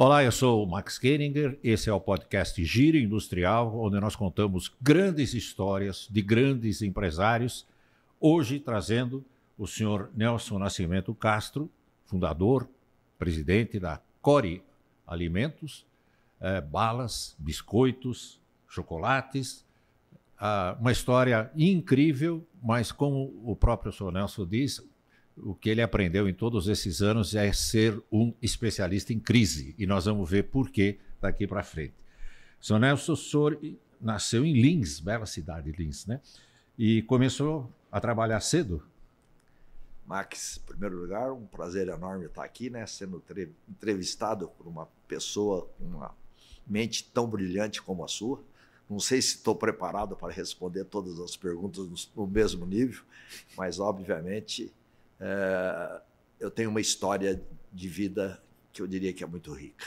Olá, eu sou o Max Keringer, esse é o podcast Giro Industrial, onde nós contamos grandes histórias de grandes empresários. Hoje trazendo o senhor Nelson Nascimento Castro, fundador, presidente da Core Alimentos, é, balas, biscoitos, chocolates. Ah, uma história incrível, mas como o próprio senhor Nelson diz, o que ele aprendeu em todos esses anos é ser um especialista em crise. E nós vamos ver por que daqui para frente. São Nelson nasceu em Lins, bela cidade Lins, né? E começou a trabalhar cedo. Max, em primeiro lugar, um prazer enorme estar aqui, né? Sendo entrevistado por uma pessoa com uma mente tão brilhante como a sua. Não sei se estou preparado para responder todas as perguntas no mesmo nível, mas obviamente é, eu tenho uma história de vida que eu diria que é muito rica.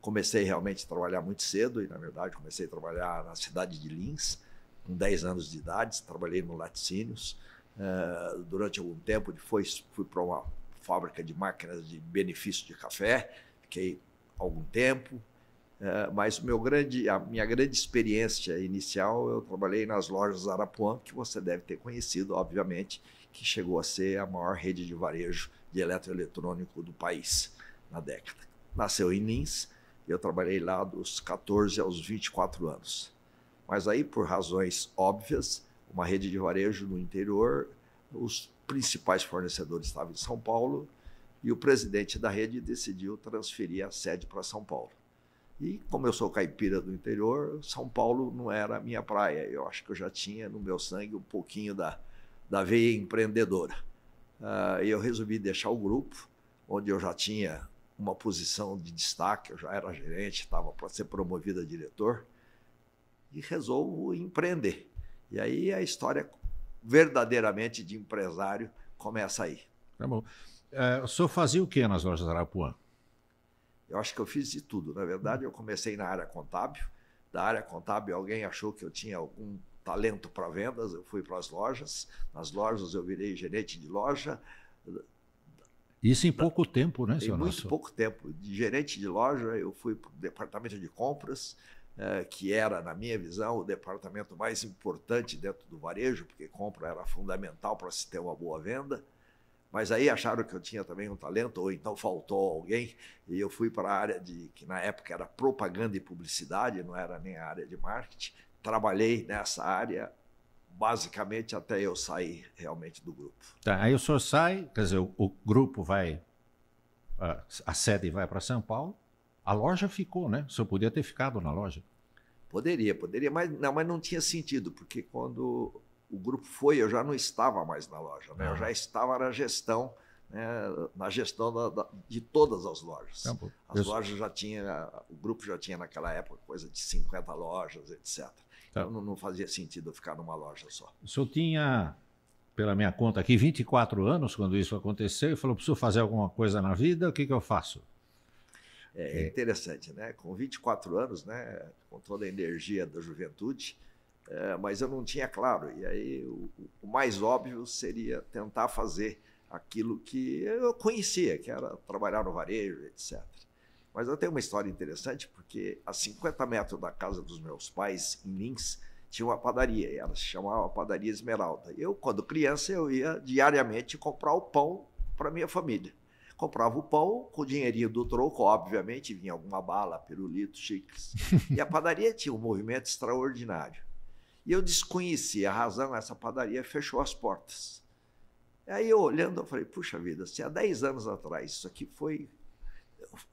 Comecei realmente a trabalhar muito cedo, e na verdade comecei a trabalhar na cidade de Lins, com 10 anos de idade, trabalhei no Laticínios. É, durante algum tempo, depois fui para uma fábrica de máquinas de benefício de café, fiquei algum tempo, é, mas meu grande, a minha grande experiência inicial, eu trabalhei nas lojas Arapuã, que você deve ter conhecido, obviamente, que chegou a ser a maior rede de varejo de eletroeletrônico do país na década. Nasceu em Nins e eu trabalhei lá dos 14 aos 24 anos. Mas aí, por razões óbvias, uma rede de varejo no interior, os principais fornecedores estavam em São Paulo e o presidente da rede decidiu transferir a sede para São Paulo. E como eu sou caipira do interior, São Paulo não era a minha praia. Eu acho que eu já tinha no meu sangue um pouquinho da, da veia empreendedora. Ah, e eu resolvi deixar o grupo, onde eu já tinha uma posição de destaque, eu já era gerente, estava para ser promovido a diretor, e resolvo empreender. E aí a história verdadeiramente de empresário começa aí. Tá bom. Eh, o senhor fazia o que nas lojas Arapuã? Eu acho que eu fiz de tudo. Na verdade, eu comecei na área contábil. Da área contábil, alguém achou que eu tinha algum talento para vendas, eu fui para as lojas. Nas lojas eu virei gerente de loja. Isso em pouco tempo, né, senhor? Em muito pouco tempo. De gerente de loja, eu fui para o departamento de compras, eh, que era, na minha visão, o departamento mais importante dentro do varejo, porque compra era fundamental para se ter uma boa venda. Mas aí acharam que eu tinha também um talento, ou então faltou alguém, e eu fui para a área de que na época era propaganda e publicidade, não era nem a área de marketing, trabalhei nessa área basicamente até eu sair realmente do grupo. Tá, aí o senhor sai, quer dizer, o, o grupo vai, a, a sede vai para São Paulo, a loja ficou, né? O senhor podia ter ficado na loja. Poderia, poderia, mas não, mas não tinha sentido, porque quando o grupo foi, eu já não estava mais na loja, né? Eu já estava na gestão, né? na gestão da, da, de todas as lojas. Então, as eu... lojas já tinha, o grupo já tinha naquela época coisa de 50 lojas, etc. Tá. Então não, não fazia sentido eu ficar numa loja só. O senhor tinha, pela minha conta aqui, 24 anos quando isso aconteceu e falou: preciso fazer alguma coisa na vida, o que, que eu faço? É, é, é. interessante, né? Com 24 anos, né? Com toda a energia da juventude, é, mas eu não tinha claro. E aí o, o, mais óbvio seria tentar fazer aquilo que eu conhecia, que era trabalhar no varejo, etc. Mas eu tenho uma história interessante, porque a 50 metros da casa dos meus pais, em Lins, tinha uma padaria, ela se chamava Padaria Esmeralda. Eu, quando criança, eu ia diariamente comprar o pão para minha família. Comprava o pão com o dinheirinho do troco, obviamente, vinha alguma bala, pirulito, chiques. E a padaria tinha um movimento extraordinário. E eu desconhecia a razão, essa padaria fechou as portas. Aí eu olhando, eu falei, puxa vida, se há 10 anos atrás isso aqui foi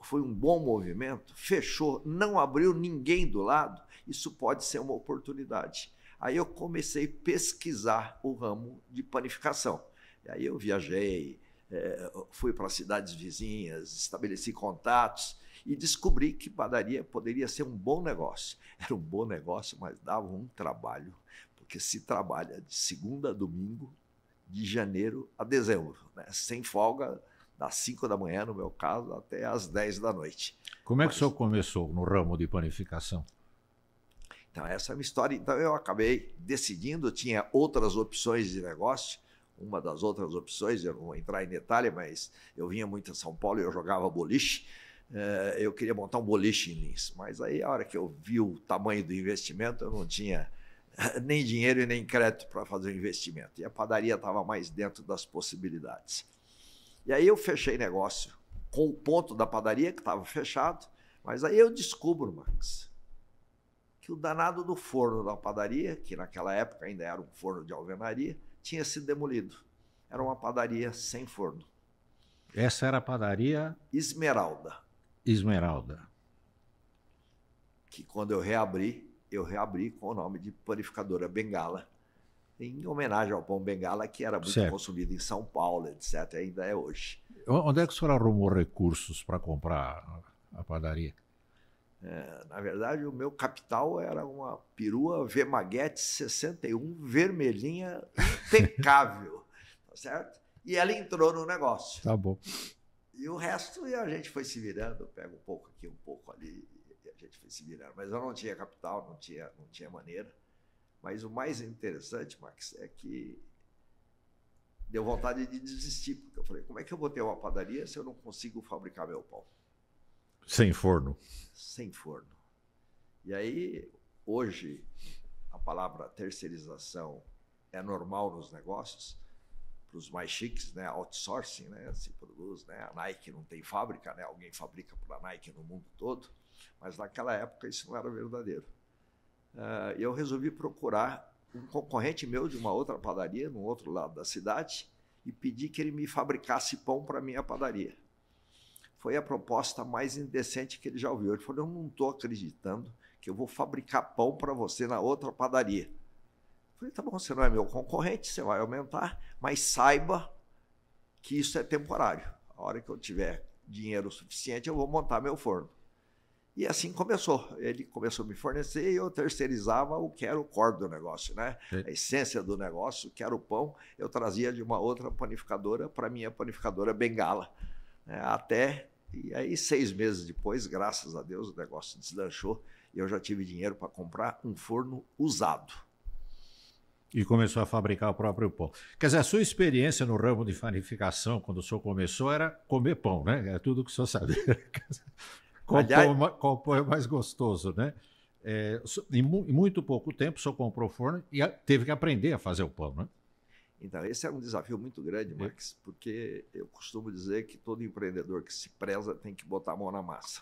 foi um bom movimento, fechou, não abriu ninguém do lado, isso pode ser uma oportunidade. Aí eu comecei a pesquisar o ramo de panificação. E aí eu viajei, é, fui para cidades vizinhas, estabeleci contatos e descobri que padaria poderia ser um bom negócio. Era um bom negócio, mas dava um trabalho, porque se trabalha de segunda a domingo, de janeiro a dezembro, né? sem folga das 5 da manhã, no meu caso, até às 10 da noite. Como é que Mas... o senhor começou no ramo de panificação? Então, essa é uma história. Então, eu acabei decidindo, tinha outras opções de negócio. Uma das outras opções, eu não vou entrar em detalhe, mas eu vinha muito a São Paulo e eu jogava boliche. Eh, eu queria montar um boliche em Lins, mas aí, a hora que eu vi o tamanho do investimento, eu não tinha nem dinheiro e nem crédito para fazer o investimento. E a padaria estava mais dentro das possibilidades. E aí eu fechei negócio com o ponto da padaria, que estava fechado. Mas aí eu descubro, Max, que o danado do forno da padaria, que naquela época ainda era um forno de alvenaria, tinha sido demolido. Era uma padaria sem forno. Essa era a padaria Esmeralda. Esmeralda. Que quando eu reabri, eu reabri com o nome de Panificadora Bengala em homenagem ao pão bengala, que era muito certo. consumido em São Paulo, etc., ainda é hoje. Onde é que o senhor arrumou recursos para comprar a padaria? É, na verdade, o meu capital era uma perua Vemaguete 61, vermelhinha, impecável, tá certo? E ela entrou no negócio. Tá bom. E o resto a gente foi se virando, pega um pouco aqui, um pouco ali, a gente foi se virando. Mas eu não tinha capital, não tinha, não tinha maneira. Mas o mais interessante, Max, é que deu vontade de desistir, porque eu falei, como é que eu vou ter uma padaria se eu não consigo fabricar meu pão? Sem forno. Sem forno. E aí, hoje, a palavra terceirização é normal nos negócios, para os mais chiques, né? Outsourcing, né? Se produz, né? A Nike não tem fábrica, né? Alguém fabrica para a Nike no mundo todo, mas naquela época isso não era verdadeiro uh, eu resolvi procurar um concorrente meu de uma outra padaria, no outro lado da cidade, e pedi que ele me fabricasse pão para minha padaria. Foi a proposta mais indecente que ele já ouviu. Ele falou: Eu não estou acreditando que eu vou fabricar pão para você na outra padaria. Eu falei: Tá bom, você não é meu concorrente, você vai aumentar, mas saiba que isso é temporário. A hora que eu tiver dinheiro suficiente, eu vou montar meu forno. E assim começou. Ele começou a me fornecer e eu terceirizava o que era o core do negócio, né? A essência do negócio, que era o pão, eu trazia de uma outra panificadora para a minha panificadora Bengala. Né? Até. E aí, seis meses depois, graças a Deus, o negócio deslanchou e eu já tive dinheiro para comprar um forno usado. E começou a fabricar o próprio pão. Quer dizer, a sua experiência no ramo de panificação, quando o senhor começou, era comer pão, né? Era é tudo que o senhor sabia. Qual, Aliás... Pão, qual pão é mais gostoso, né? É, em, mu em, muito pouco tempo, só comprou o forno e teve que aprender a fazer o pão, né? Então, esse é um desafio muito grande, é. Max, é. porque eu costumo dizer que todo empreendedor que se preza tem que botar a mão na massa.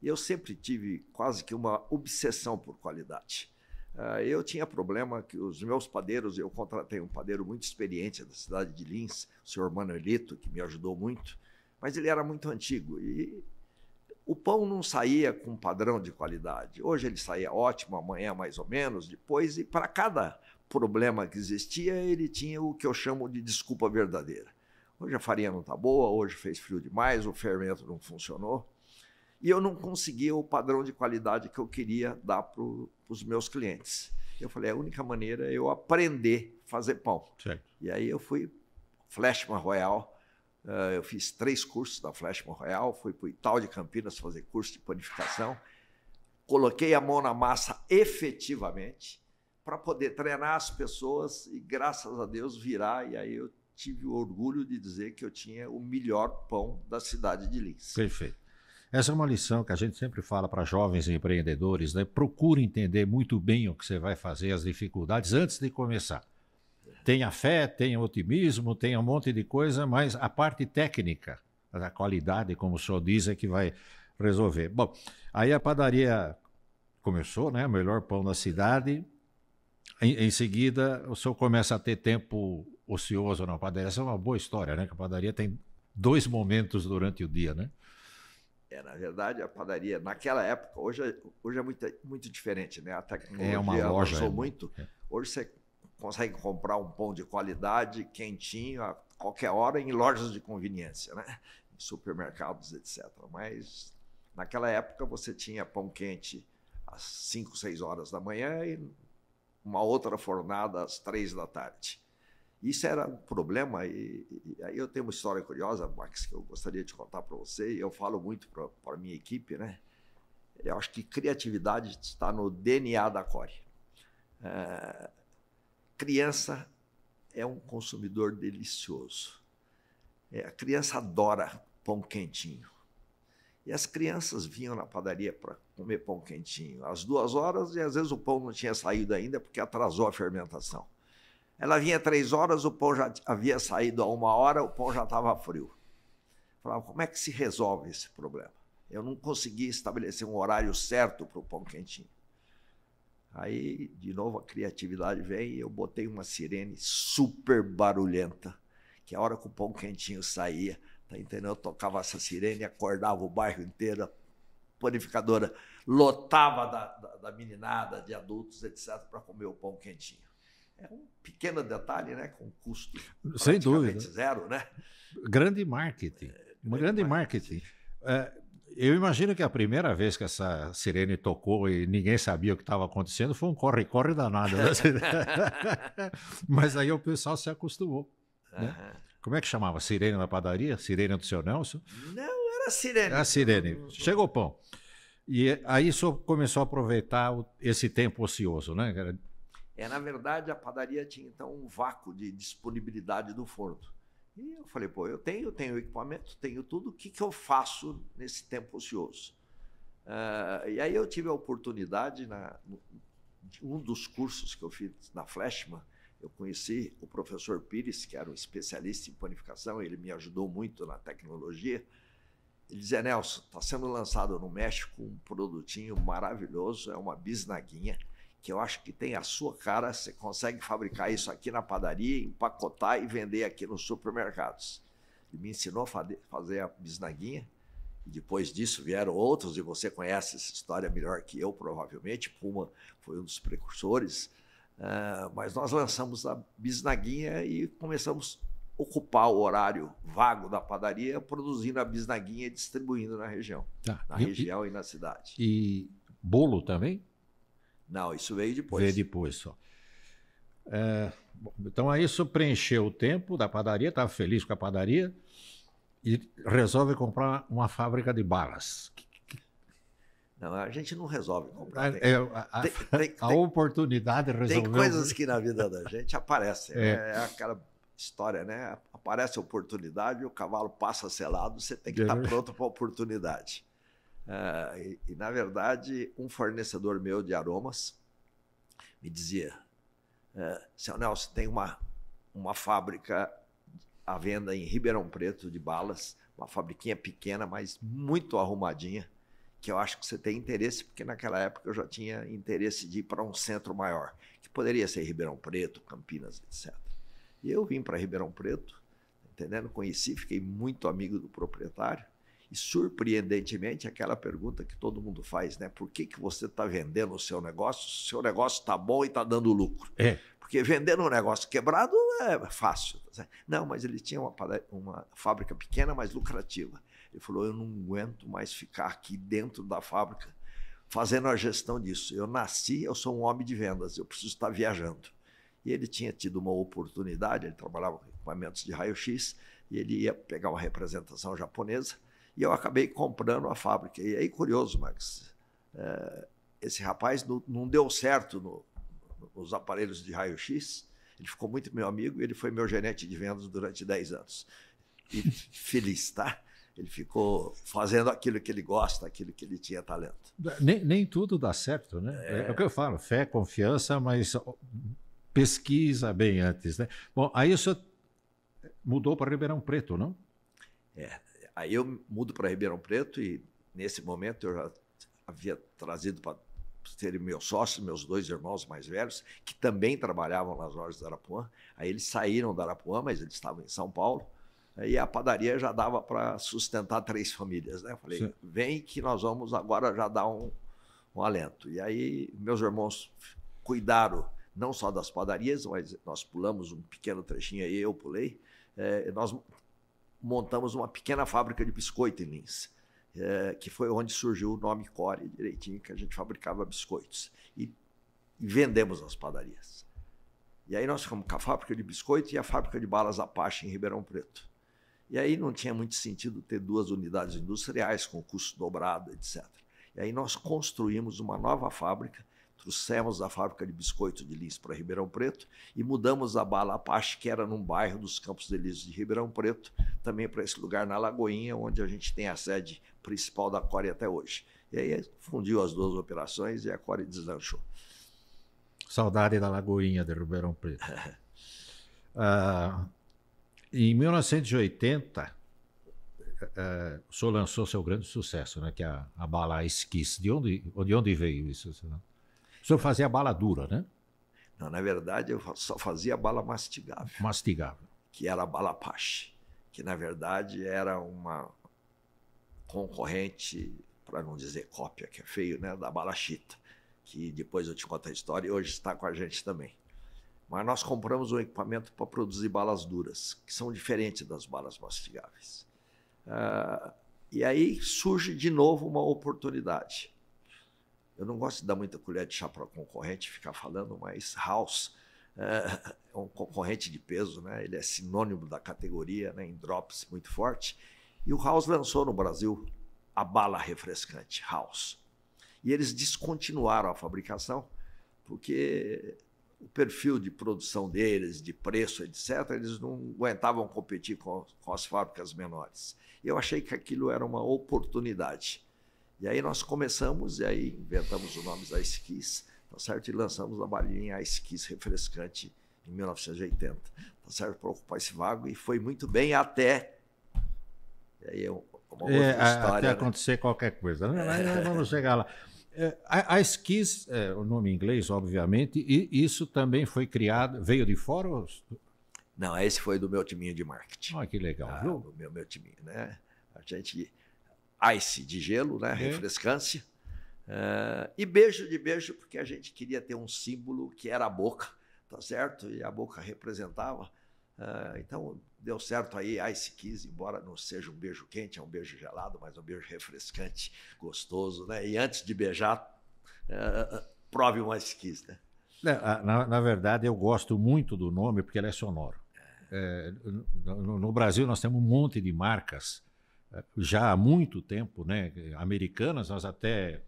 E eu sempre tive quase que uma obsessão por qualidade. Uh, eu tinha problema que os meus padeiros, eu contratei um padeiro muito experiente da cidade de Lins, o senhor Manuelito, que me ajudou muito, mas ele era muito antigo e o pão não saía com um padrão de qualidade. Hoje ele saía ótimo, amanhã mais ou menos, depois, e para cada problema que existia, ele tinha o que eu chamo de desculpa verdadeira. Hoje a farinha não está boa, hoje fez frio demais, o fermento não funcionou. E eu não conseguia o padrão de qualidade que eu queria dar para os meus clientes. Eu falei, é a única maneira é eu aprender a fazer pão. Certo. E aí eu fui Flashman Royal, ah, eu fiz três cursos da Flash Montreal, fui para o Itaú de Campinas fazer curso de panificação, coloquei a mão na massa efetivamente para poder treinar as pessoas e, graças a Deus, virar. E aí eu tive o orgulho de dizer que eu tinha o melhor pão da cidade de Lins. Perfeito. Essa é uma lição que a gente sempre fala para jovens empreendedores, né? Procure entender muito bem o que você vai fazer, as dificuldades antes de começar. Tem a fé, tem o otimismo, tem um monte de coisa, mas a parte técnica, a qualidade, como o senhor diz, é que vai resolver. Bom, aí a padaria começou, né? Melhor pão da cidade. Em, em seguida, o senhor começa a ter tempo ocioso na padaria. Essa é uma boa história, né? Que a padaria tem dois momentos durante o dia, né? É, na verdade, a padaria, naquela época, hoje, é, hoje é muito, muito diferente, né? A tecnologia é uma loja, avançou é muito. É. Hoje você consegue comprar um pão de qualidade, quentinho, a qualquer hora, em lojas de conveniência, né? em supermercados, etc. Mas naquela época você tinha pão quente às 5, 6 horas da manhã e uma outra fornada às 3 da tarde. Isso era um problema, e, e, aí eu tenho uma história curiosa, Max, que eu gostaria de contar para você, e eu falo muito para a minha equipe, né? Eu acho que criatividade está no DNA da Core. É, criança é um consumidor delicioso. É, a criança adora pão quentinho. E as crianças vinham na padaria para comer pão quentinho às duas horas e às vezes o pão não tinha saído ainda porque atrasou a fermentação. Ela vinha três horas, o pão já havia saído a uma hora, o pão já estava frio. Falava, como é que se resolve esse problema? Eu não consegui estabelecer um horário certo para o pão quentinho. Aí, de novo, a criatividade vem e eu botei uma sirene super barulhenta, que a hora que o pão quentinho saía, tá entendendo? Eu tocava essa sirene, acordava o bairro inteiro, a panificadora lotava da, da, da meninada, de adultos, etc., para comer o pão quentinho. É um pequeno detalhe, né? Com custo Sem dúvida. zero, né? Grande marketing. É, grande, grande marketing. marketing. É, eu imagino que a primeira vez que essa sirene tocou e ninguém sabia o que estava acontecendo foi um corre-corre danado. Né? Mas aí o pessoal se acostumou. Né? Uhum. Como é que chamava? Sirene na padaria? Sirene do seu Nelson? Não, era sirene. Era sirene. Chegou o pão. E aí só começou a aproveitar esse tempo ocioso, né? É, na verdade, a padaria tinha então um vácuo de disponibilidade do forno. E eu falei, pô, eu tenho, tenho equipamento, tenho tudo, o que, que eu faço nesse tempo ocioso? Uh, e aí eu tive a oportunidade, na, um dos cursos que eu fiz na Flashman, eu conheci o professor Pires, que era um especialista em panificação, ele me ajudou muito na tecnologia. Ele dizia, Nelson, está sendo lançado no México um produtinho maravilhoso, é uma bisnaguinha que eu acho que tem a sua cara, você consegue fabricar isso aqui na padaria, empacotar e vender aqui nos supermercados. Ele me ensinou a fazer a bisnaguinha, e depois disso vieram outros, e você conhece essa história melhor que eu, provavelmente. Puma foi um dos precursores. Uh, mas nós lançamos a bisnaguinha e começamos a ocupar o horário vago da padaria, produzindo a bisnaguinha e distribuindo na região. Tá. Na e, região e, e na cidade. E bolo também? Não, isso veio depois. Veio depois só. É, então aí isso preencheu o tempo da padaria, estava feliz com a padaria e resolve comprar uma fábrica de balas. Não, a gente não resolve comprar. É, tem, é, a, a, tem, tem, a oportunidade resolveu. Tem coisas que na vida da gente aparecem. Né? É, é aquela história, né? Aparece a oportunidade, o cavalo passa selado, você tem que é estar tá pronto para a oportunidade. Uh, e, e, na verdade, um fornecedor meu de aromas me dizia: uh, ah, Seu Nelson, tem uma, uma fábrica à venda em Ribeirão Preto de balas, uma fabriquinha pequena, mas muito arrumadinha, que eu acho que você tem interesse, porque naquela época eu já tinha interesse de ir para um centro maior, que poderia ser Ribeirão Preto, Campinas, etc. E eu vim para Ribeirão Preto, entendendo? Conheci, fiquei muito amigo do proprietário e surpreendentemente, aquela pergunta que todo mundo faz, né? Por que, que você está vendendo o seu negócio? Se o seu negócio está bom e está dando lucro. É. Porque vendendo um negócio quebrado é fácil. Né? Não, mas ele tinha uma, uma fábrica pequena, mas lucrativa. Ele falou: Eu não aguento mais ficar aqui dentro da fábrica fazendo a gestão disso. Eu nasci, eu sou um homem de vendas, eu preciso estar tá viajando. E ele tinha tido uma oportunidade, ele trabalhava com equipamentos de raio-x, e ele ia pegar uma representação japonesa e eu acabei comprando a fábrica. E aí, curioso, Max, é, esse rapaz não, não deu certo no, nos aparelhos de raio-x. Ele ficou muito meu amigo e ele foi meu gerente de vendas durante 10 anos. E feliz, tá? Ele ficou fazendo aquilo que ele gosta, aquilo que ele tinha talento. Nem, nem tudo dá certo, né? É... é o que eu falo, fé, confiança, mas pesquisa bem antes, né? Bom, aí o senhor mudou para Ribeirão Preto, não? É, Aí eu mudo para Ribeirão Preto e, nesse momento, eu já havia trazido para serem meus sócios, meus dois irmãos mais velhos, que também trabalhavam nas lojas da Arapuã. Aí eles saíram da Arapuã, mas eles estavam em São Paulo. Aí a padaria já dava para sustentar três famílias, né? Falei, Sim. vem que nós vamos agora já dar um, um alento. E aí meus irmãos cuidaram não só das padarias, mas nós pulamos um pequeno trechinho aí, eu pulei. É, nós montamos uma pequena fábrica de biscoito em Linz, é, que foi onde surgiu o nome Core direitinho, que a gente fabricava biscoitos. E, e vendemos as padarias. E aí nós ficamos com a fábrica de biscoito e a fábrica de balas Apache em Ribeirão Preto. E aí não tinha muito sentido ter duas unidades industriais com custo dobrado, etc. E aí nós construímos uma nova fábrica trouxemos a fábrica de biscoito de Lins para Ribeirão Preto e mudamos a bala Apache, que era num bairro dos Campos de Delícios de Ribeirão Preto, também para esse lugar na Lagoinha, onde a gente tem a sede principal da Core até hoje. E aí fundiu as duas operações e a Core deslanchou. Saudade da Lagoinha de Ribeirão Preto. uh, em 1980, uh, eh, eh, o senhor lançou seu grande sucesso, né, que é a, a bala Esquisse. De onde, de onde veio isso? O senhor fazia bala dura, né? Não, na verdade, eu só fazia bala mastigável. Mastigável. Que era a bala Apache, que na verdade era uma concorrente, para não dizer cópia, que é feio, né? Da bala chita, que depois eu te conto a história e hoje está com a gente também. Mas nós compramos um equipamento para produzir balas duras, que são diferentes das balas mastigáveis. Uh, e aí surge de novo uma oportunidade. Eu não gosto de dar muita colher de chá para concorrente ficar falando, mas House é, é, um concorrente de peso, né? ele é sinônimo da categoria, né? em drops muito forte. E o House lançou no Brasil a bala refrescante House. E eles descontinuaram a fabricação, porque o perfil de produção deles, de preço, etc., eles não aguentavam competir com, com as fábricas menores. Eu achei que aquilo era uma oportunidade. E aí nós começamos, e aí inventamos o nome Ice Kiss, tá certo? E lançamos a balinha Ice Kiss refrescante em 1980, tá certo? Para ocupar esse vago, e foi muito bem até. E aí é, é uma é, outra é, história. Até né? acontecer qualquer coisa, né? É. Mas vamos chegar lá. A Ice Kiss, é, o nome em inglês, obviamente, e isso também foi criado, veio de fora? Ou... Não, esse foi do meu timinho de marketing. Ah, que legal. Ah, do meu, meu timinho, né? A gente ice de gelo, né? É. Refrescância. Eh, e beijo de beijo, porque a gente queria ter um símbolo que era a boca, tá certo? E a boca representava. Eh, então deu certo aí, Ice Kiss, embora não seja um beijo quente, é um beijo gelado, mas um beijo refrescante, gostoso, né? E antes de beijar, eh, prove um Ice Kiss, né? Na, na verdade, eu gosto muito do nome porque ele é sonoro. É, no, no, Brasil nós temos um monte de marcas já há muito tempo, né, americanas, nós até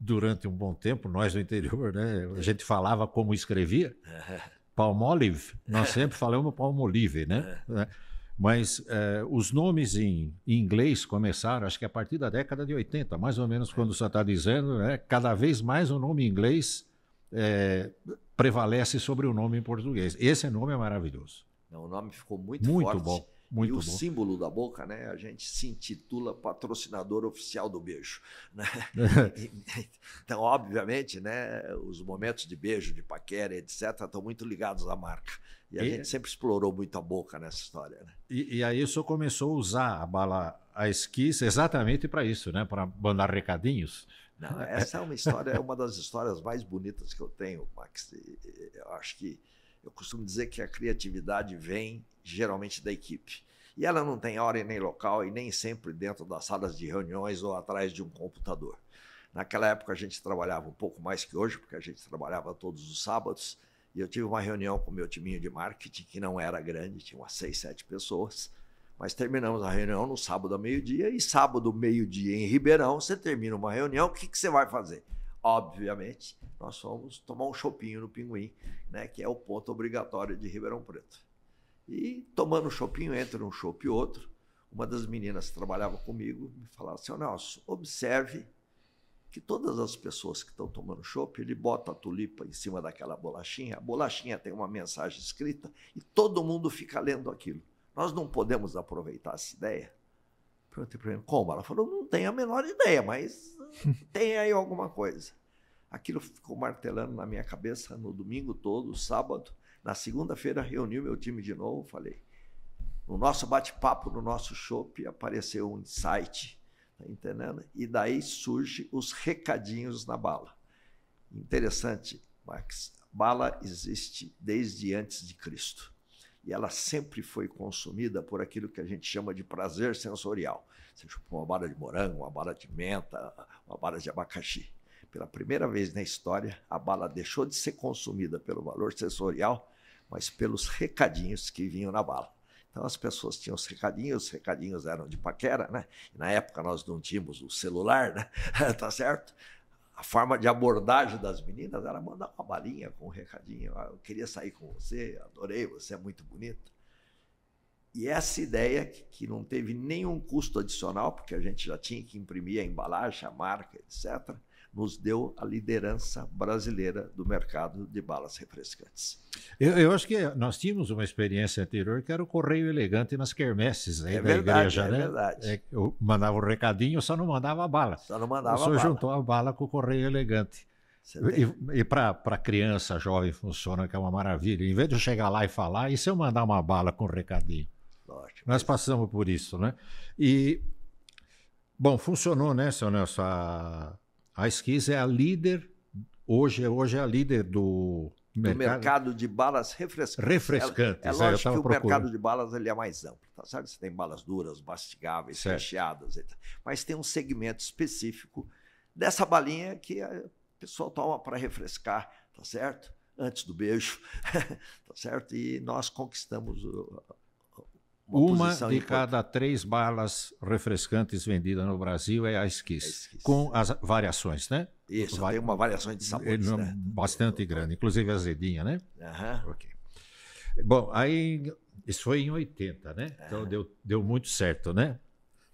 durante um bom tempo, nós do interior, né, a gente falava como escrevia, Palmolive, nós sempre falamos Palmolive, né? É. É. Mas é, os nomes em, inglês começaram, acho que a partir da década de 80, mais ou menos quando você está dizendo, né, cada vez mais o nome em inglês prevalece sobre o nome em português. Esse nome é maravilhoso. o nome ficou muito, muito forte. bom. Muito e bom. o símbolo da boca, né? A gente se intitula patrocinador oficial do beijo. Né? então, obviamente, né, os momentos de beijo, de paquera, etc., estão muito ligados à marca. E a e... gente sempre explorou muito a boca nessa história. Né? E, e aí o senhor começou a usar a bala a esquiz exatamente para isso, né? Para mandar recadinhos. Não, essa é uma história, é uma das histórias mais bonitas que eu tenho, Max. Eu acho que eu costumo dizer que a criatividade vem geralmente da equipe. E ela não tem hora e nem local e nem sempre dentro das salas de reuniões ou atrás de um computador. Naquela época a gente trabalhava um pouco mais que hoje, porque a gente trabalhava todos os sábados. E eu tive uma reunião com o meu timinho de marketing, que não era grande, tinha umas seis, sete pessoas. Mas terminamos a reunião no sábado meio-dia, e sábado, meio-dia, em Ribeirão, você termina uma reunião, o que, que você vai fazer? obviamente, nós fomos tomar um chopinho no Pinguim, né, que é o ponto obrigatório de Ribeirão Preto. E tomando um chopinho, entre um chopp e outro, uma das meninas que trabalhava comigo me falava assim, Nelson, observe que todas as pessoas que estão tomando chopp, ele bota a tulipa em cima daquela bolachinha, a bolachinha tem uma mensagem escrita e todo mundo fica lendo aquilo. Nós não podemos aproveitar essa ideia Perguntei para ele, como? Ela falou, não tenho a menor ideia, mas tem aí alguma coisa. Aquilo ficou martelando na minha cabeça no domingo todo, sábado. Na segunda-feira reuni meu time de novo, falei. No nosso bate-papo, no nosso shopping, apareceu um insight, tá entendendo? E daí surge os recadinhos na bala. Interessante, Max. Bala existe desde antes de Cristo e ela sempre foi consumida por aquilo que a gente chama de prazer sensorial. Você chupou uma bala de morango, uma bala de menta, uma bala de abacaxi. Pela primeira vez na história, a bala deixou de ser consumida pelo valor sensorial, mas pelos recadinhos que vinham na bala. Então as pessoas tinham os recadinhos, os recadinhos eram de paquera, né? na época nós não tínhamos o celular, né? tá certo? a forma de abordagem das meninas era mandar uma balinha com um recadinho. Ah, eu queria sair com você, adorei, você é muito bonita. E essa ideia, que não teve nenhum custo adicional, porque a gente já tinha que imprimir a embalagem, a marca, etc., nos deu a liderança brasileira do mercado de balas refrescantes. Eu, eu, acho que nós tínhamos uma experiência anterior que era o correio elegante nas quermesses aí né, é da verdade, igreja, é né? Verdade. É, eu mandava o um recadinho, só não mandava a bala. Só não mandava. O senhor bala. juntou a bala com o correio elegante. E, e para criança jovem funciona, que é uma maravilha. Em vez de eu chegar lá e falar, e se eu mandar uma bala com um recadinho? Lógico. Nós passamos por isso, né? E, bom, funcionou, né, seu Nelson? A a Esquisa é a líder, hoje, hoje é a líder do do mercado, de balas refrescantes. Refrescantes, é, é, é lógico é, que o procurando. mercado de balas ele é mais amplo, tá certo? Você tem balas duras, mastigáveis, certo. recheadas, etc. mas tem um segmento específico dessa balinha que o pessoal toma para refrescar, tá certo? Antes do beijo, tá certo? E nós conquistamos uma, uma de cada três balas refrescantes vendidas no Brasil é a esquiz, é com as variações, né? Isso, Vai, tem uma variação de sabores, é, né? Bastante grande, inclusive azedinha, né? Aham. Ok. Bom, aí isso foi em 80, né? Aham. É. Então deu, deu muito certo, né?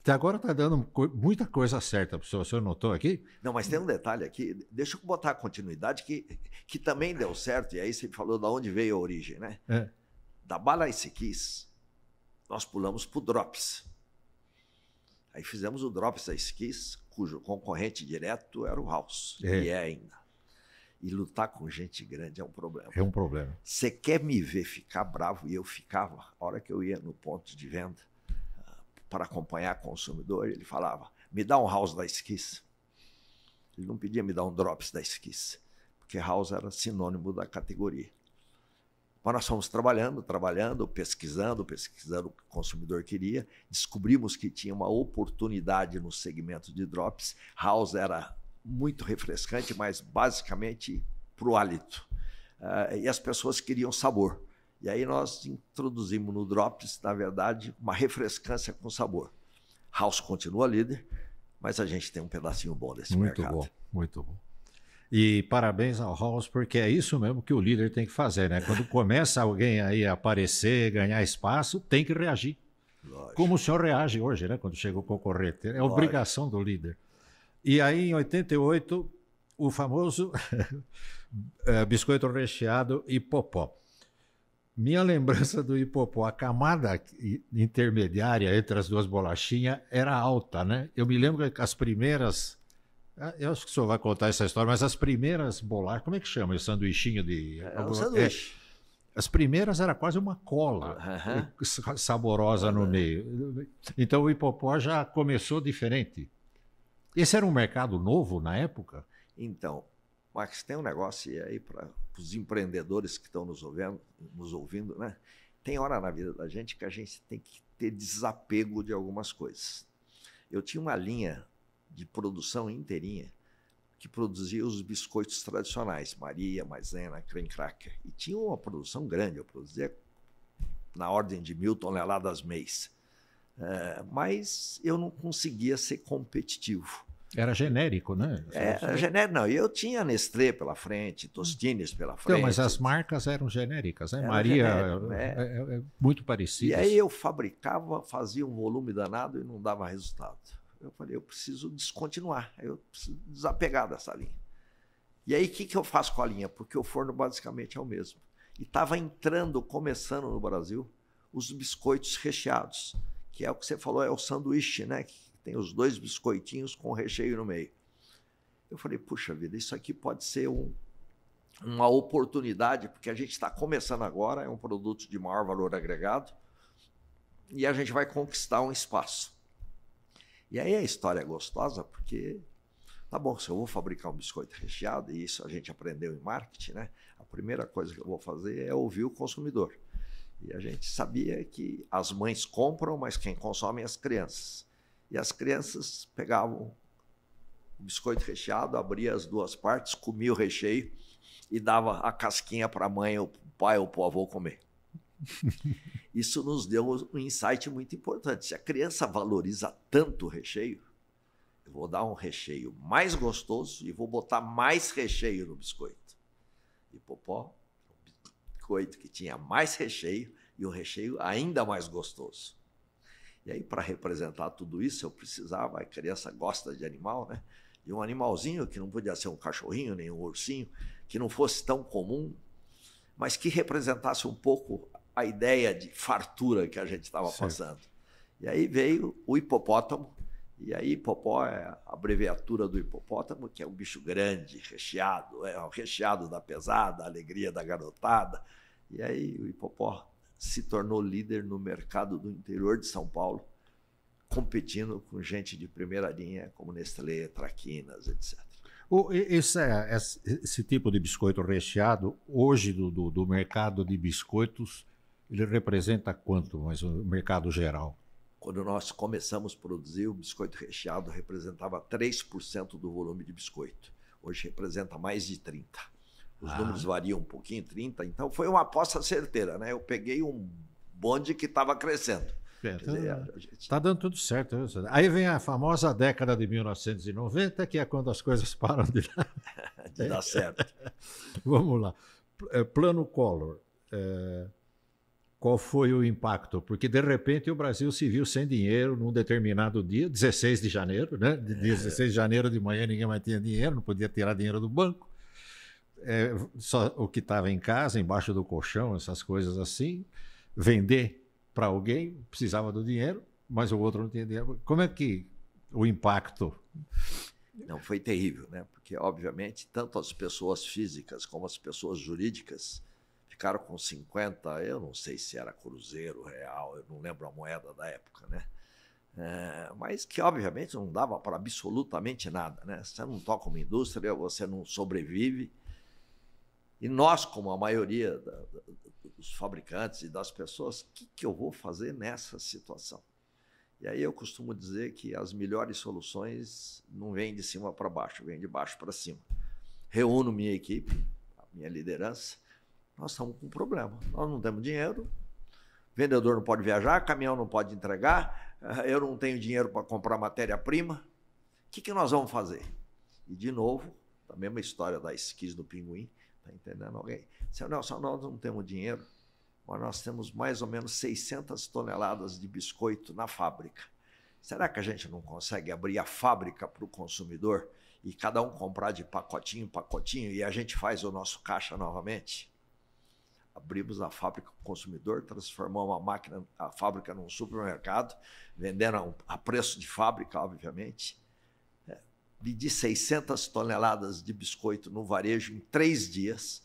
Até agora está dando muita coisa certa, professor. O senhor notou aqui? Não, mas tem um detalhe aqui. Deixa eu botar a continuidade que, que também deu certo. E aí você falou de onde veio a origem, né? É. Da bala Esquiz nós pulamos para o Drops. Aí fizemos o Drops da Skis, cujo concorrente direto era o House, é. e é ainda. E lutar com gente grande é um problema. É um problema. Você quer me ver ficar bravo, e eu ficava, a hora que eu ia no ponto de venda ah, para acompanhar o consumidor, ele falava, me dá um House da Skis. Ele não pedia me dar um Drops da Skis, porque House era sinônimo da categoria. Mas nós fomos trabalhando, trabalhando, pesquisando, pesquisando o que o consumidor queria. Descobrimos que tinha uma oportunidade no segmento de drops. House era muito refrescante, mas basicamente para o hálito. Uh, e as pessoas queriam sabor. E aí nós introduzimos no drops, na verdade, uma refrescância com sabor. House continua líder, mas a gente tem um pedacinho bom desse muito mercado. Muito bom, muito bom. E parabéns ao Halls, porque é isso mesmo que o líder tem que fazer, né? Quando começa alguém aí a aparecer, ganhar espaço, tem que reagir. Lógico. Como o senhor reage hoje, né? Quando chega o concorrente. É Lógico. obrigação do líder. E aí, em 88, o famoso eh, biscoito recheado hipopó. Minha lembrança do hipopó, a camada intermediária entre as duas bolachinhas era alta, né? Eu me lembro que as primeiras ah, eu acho que o senhor vai contar essa história, mas as primeiras bolachas, como é que chama? O sanduichinho de. É, é um é? sanduíche. É, as primeiras era quase uma cola saborosa no meio. Então o hipopó já começou diferente. Esse era um mercado novo na época? Então, Max, tem um negócio aí para os empreendedores que estão nos ouvindo, nos ouvindo, né? Tem hora na vida da gente que a gente tem que ter desapego de algumas coisas. Eu tinha uma linha de produção inteirinha que produzia os biscoitos tradicionais, Maria, Maisena, Cream Cracker. E tinha uma produção grande, eu produzia na ordem de mil toneladas mês. É, mas eu não conseguia ser competitivo. Era genérico, né? É, Era genérico, não. Eu tinha Nestlé pela frente, Tostines pela então, frente. Então, mas as marcas eram genéricas, né? Era Maria genérico, né? é, é, é, é, muito parecida. E aí eu fabricava, fazia um volume danado e não dava resultado. Eu falei, eu preciso descontinuar, eu preciso desapegar dessa linha. E aí, o que, que eu faço com a linha? Porque o forno basicamente é o mesmo. E estava entrando, começando no Brasil, os biscoitos recheados, que é o que você falou, é o sanduíche, né? Que tem os dois biscoitinhos com recheio no meio. Eu falei, puxa vida, isso aqui pode ser um, uma oportunidade, porque a gente está começando agora, é um produto de maior valor agregado, e a gente vai conquistar um espaço. E aí a história é gostosa porque, tá bom, se eu vou fabricar um biscoito recheado, e isso a gente aprendeu em marketing, né? A primeira coisa que eu vou fazer é ouvir o consumidor. E a gente sabia que as mães compram, mas quem consome é as crianças. E as crianças pegavam o biscoito recheado, abria as duas partes, comia o recheio e dava a casquinha para a mãe, ou para o pai ou para o avô comer. Isso nos deu um insight muito importante. Se a criança valoriza tanto o recheio, eu vou dar um recheio mais gostoso e vou botar mais recheio no biscoito. E popó, o biscoito que tinha mais recheio e um recheio ainda mais gostoso. E aí, para representar tudo isso, eu precisava, a criança gosta de animal, né? De um animalzinho que não podia ser um cachorrinho nem um ursinho, que não fosse tão comum, mas que representasse um pouco a ideia de fartura que a gente estava passando. E aí veio o hipopótamo, e aí hipopó é a abreviatura do hipopótamo, que é um bicho grande, recheado, é o recheado da pesada, a alegria da garotada. E aí o hipopó se tornou líder no mercado do interior de São Paulo, competindo com gente de primeira linha, como Nestlé, Traquinas, etc. É, esse, esse, tipo de biscoito recheado, hoje do, do, do mercado de biscoitos, ele representa quanto, mais o mercado geral? Quando nós começamos a produzir, o biscoito recheado representava 3% do volume de biscoito. Hoje representa mais de 30%. Os ah. números variam um pouquinho, 30%. Então foi uma aposta certeira, né? Eu peguei um bonde que estava crescendo. Está gente... dando tudo certo. Né, Aí vem a famosa década de 1990, que é quando as coisas param de dar, de dar certo. Vamos lá. Eh, plano Collor. É qual foi o impacto? Porque, de repente, o Brasil se viu sem dinheiro num determinado dia, 16 de janeiro, né? De 16 é. de janeiro de manhã ninguém mais tinha dinheiro, não podia tirar dinheiro do banco. É, só o que estava em casa, embaixo do colchão, essas coisas assim. Vender para alguém, precisava do dinheiro, mas o outro não tinha dinheiro. Como é que o impacto? Não, foi terrível, né? Porque, obviamente, tanto as pessoas físicas como as pessoas jurídicas ficaram com 50, eu não sei se era cruzeiro, real, eu não lembro a moeda da época, né? É, mas que obviamente não dava para absolutamente nada, né? Você não toca uma indústria, você não sobrevive. E nós, como a maioria da, da, dos fabricantes e das pessoas, o que, que eu vou fazer nessa situação? E aí eu costumo dizer que as melhores soluções não vêm de cima para baixo, vêm de baixo para cima. Reúno minha equipe, a minha liderança, nós estamos com um problema. Nós não temos dinheiro, vendedor não pode viajar, caminhão não pode entregar, eh, eu não tenho dinheiro para comprar matéria-prima. O que, que nós vamos fazer? E, de novo, a mesma história da esquis do pinguim, tá entendendo alguém? Seu Nelson, nós não temos dinheiro, mas nós temos mais ou menos 600 toneladas de biscoito na fábrica. Será que a gente não consegue abrir a fábrica para o consumidor e cada um comprar de pacotinho em pacotinho e a gente faz o nosso caixa novamente? abrimos a fábrica para o consumidor, transformamos a máquina, a fábrica num supermercado, vendendo a preço de fábrica, obviamente. É, vendi 600 toneladas de biscoito no varejo em três dias.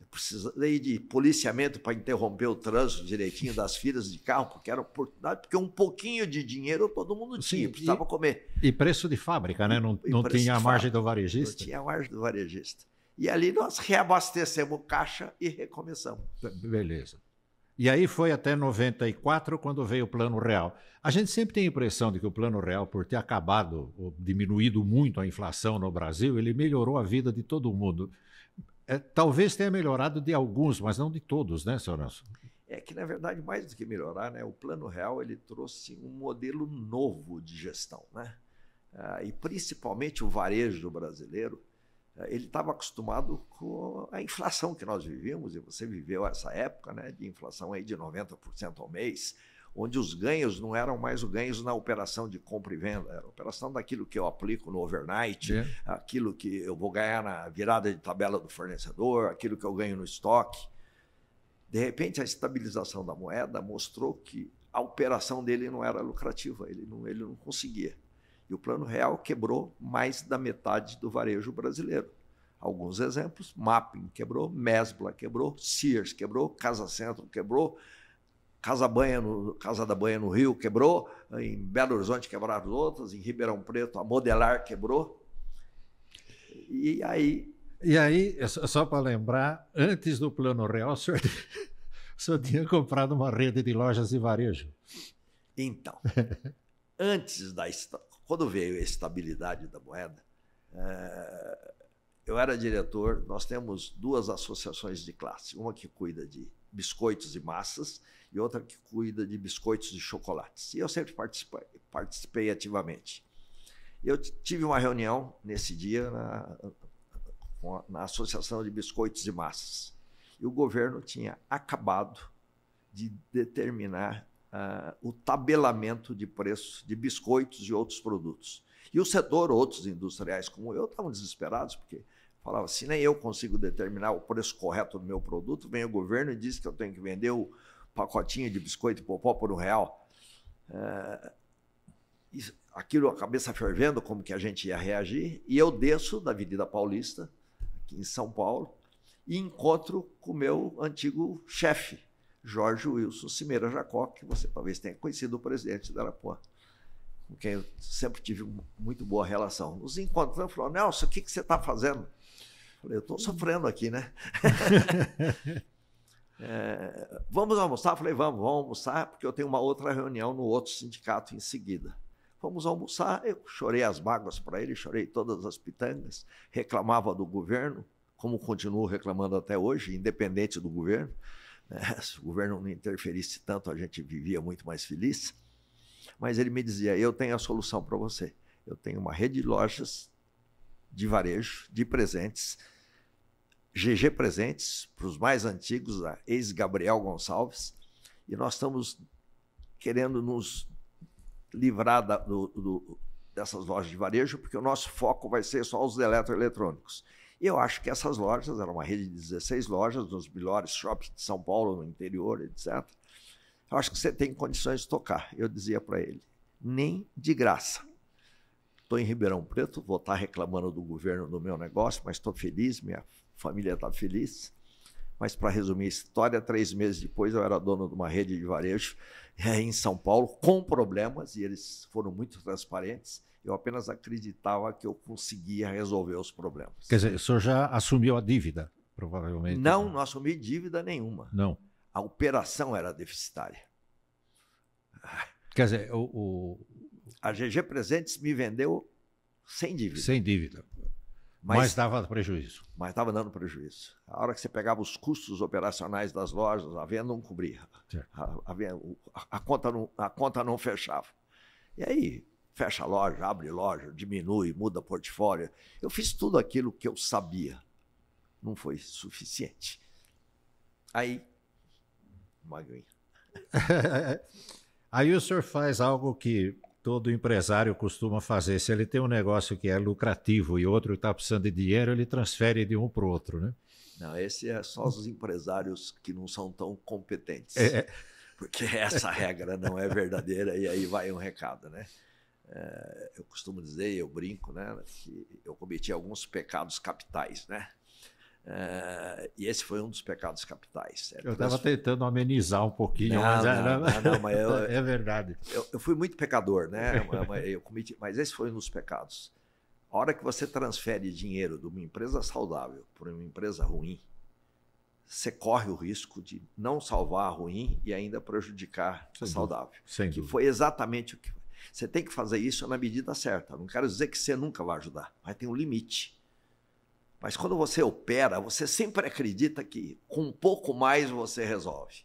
Eu precisei de policiamento para interromper o trânsito direitinho das filas de carro, porque era oportunidade, porque um pouquinho de dinheiro todo mundo tinha, Sim, precisava e, comer. E preço de fábrica, né? Não, não tinha a margem fábrica, do varejista? Não tinha a margem do varejista. E ali nós reabastecemos o caixa e recomeçamos. Tá, beleza. E aí foi até 94 quando veio o Plano Real. A gente sempre tem a impressão de que o Plano Real, por ter acabado, ou diminuído muito a inflação no Brasil, ele melhorou a vida de todo mundo. É, talvez tenha melhorado de alguns, mas não de todos, né, senhor Nelson? É que, na verdade, mais do que melhorar, né, o Plano Real ele trouxe um modelo novo de gestão. Né? Ah, e principalmente o varejo brasileiro ele estava acostumado com a inflação que nós vivíamos, e você viveu essa época né, de inflação aí de 90% ao mês, onde os ganhos não eram mais os ganhos na operação de compra e venda, era a operação daquilo que eu aplico no overnight, é. aquilo que eu vou ganhar na virada de tabela do fornecedor, aquilo que eu ganho no estoque. De repente, a estabilização da moeda mostrou que a operação dele não era lucrativa, ele não, ele não conseguia. E o Plano Real quebrou mais da metade do varejo brasileiro. Alguns exemplos: Mapping quebrou, Mesbla quebrou, Sears quebrou, Casa Centro quebrou, Casa, Banha no, Casa da Banha no Rio quebrou, em Belo Horizonte quebraram outras, em Ribeirão Preto a Modelar quebrou. E aí. E aí, é é só para lembrar, antes do Plano Real, o senhor, o senhor tinha comprado uma rede de lojas de varejo. Então, antes da, quando veio a estabilidade da moeda, é, eu era diretor, nós temos duas associações de classe, uma que cuida de biscoitos e massas e outra que cuida de biscoitos e chocolates. E eu sempre participei, participei ativamente. Eu tive uma reunião nesse dia na, na Associação de Biscoitos e Massas. E o governo tinha acabado de determinar uh, o tabelamento de preços de biscoitos e outros produtos. E o setor, outros industriais como eu, estavam desesperados, porque falava se nem eu consigo determinar o preço correto do meu produto, vem o governo e diz que eu tenho que vender o pacotinho de biscoito popó por um real. É, aquilo, a cabeça fervendo, como que a gente ia reagir, e eu desço da Avenida Paulista, aqui em São Paulo, e encontro com o meu antigo chefe, Jorge Wilson Cimeira Jacó, que você talvez tenha conhecido, o presidente da Arapuã, com quem eu sempre tive muito boa relação. Nos encontramos, falou, Nelson, o que, que você está fazendo? Eu falei, eu estou sofrendo aqui, né? é, vamos almoçar? Eu falei, vamos, vamos almoçar, porque eu tenho uma outra reunião no outro sindicato em seguida. Vamos almoçar. Eu chorei as mágoas para ele, chorei todas as pitangas, reclamava do governo, como continuo reclamando até hoje, independente do governo. Né? Se o governo não interferisse tanto, a gente vivia muito mais feliz. Mas ele me dizia: eu tenho a solução para você. Eu tenho uma rede de lojas de varejo, de presentes, GG Presentes, para os mais antigos, a ex-Gabriel Gonçalves, e nós estamos querendo nos livrar da, do, do, dessas lojas de varejo, porque o nosso foco vai ser só os eletroeletrônicos. Eu acho que essas lojas, era uma rede de 16 lojas, nos melhores shops de São Paulo, no interior, etc. Eu acho que você tem condições de tocar. Eu dizia para ele, nem de graça. Estou em Ribeirão Preto, vou estar tá reclamando do governo do meu negócio, mas estou feliz, minha família está feliz. Mas para resumir a história, três meses depois eu era dono de uma rede de varejo em São Paulo, com problemas, e eles foram muito transparentes eu apenas acreditava que eu conseguia resolver os problemas. Quer dizer, o senhor já assumiu a dívida, provavelmente? Não, né? não assumi dívida nenhuma. Não. A operação era deficitária. Quer dizer, o, o... a GG Presentes me vendeu sem dívida. Sem dívida. Mas, estava dando prejuízo. Mas estava dando prejuízo. A hora que você pegava os custos operacionais das lojas, a venda não cobria. A, a, a, conta não, a conta não fechava. E aí, fecha loja, abre loja, diminui, muda portfólio. Eu fiz tudo aquilo que eu sabia. Não foi suficiente. Aí, magrinha. Aí o senhor faz algo que todo empresário costuma fazer. Se ele tem um negócio que é lucrativo e outro está precisando de dinheiro, ele transfere de um para o outro, né? Não, esse é só os empresários que não são tão competentes. É. é. Porque essa regra não é verdadeira e aí vai um recado, né? É, eu costumo dizer, eu brinco, né, que eu cometi alguns pecados capitais, né? É, e esse foi um dos pecados capitais. É, eu estava tentando amenizar um pouquinho, não, mas, era... É, né? não, não, mas eu, é verdade. Eu, eu, fui muito pecador, né? eu cometi, mas esse foi um dos pecados. A hora que você transfere dinheiro de uma empresa saudável para uma empresa ruim, você corre o risco de não salvar a ruim e ainda prejudicar Sem a saudável. Sem que dúvida. foi exatamente o que você tem que fazer isso na medida certa. Não quero dizer que você nunca vai ajudar, mas tem um limite. Mas quando você opera, você sempre acredita que com um pouco mais você resolve.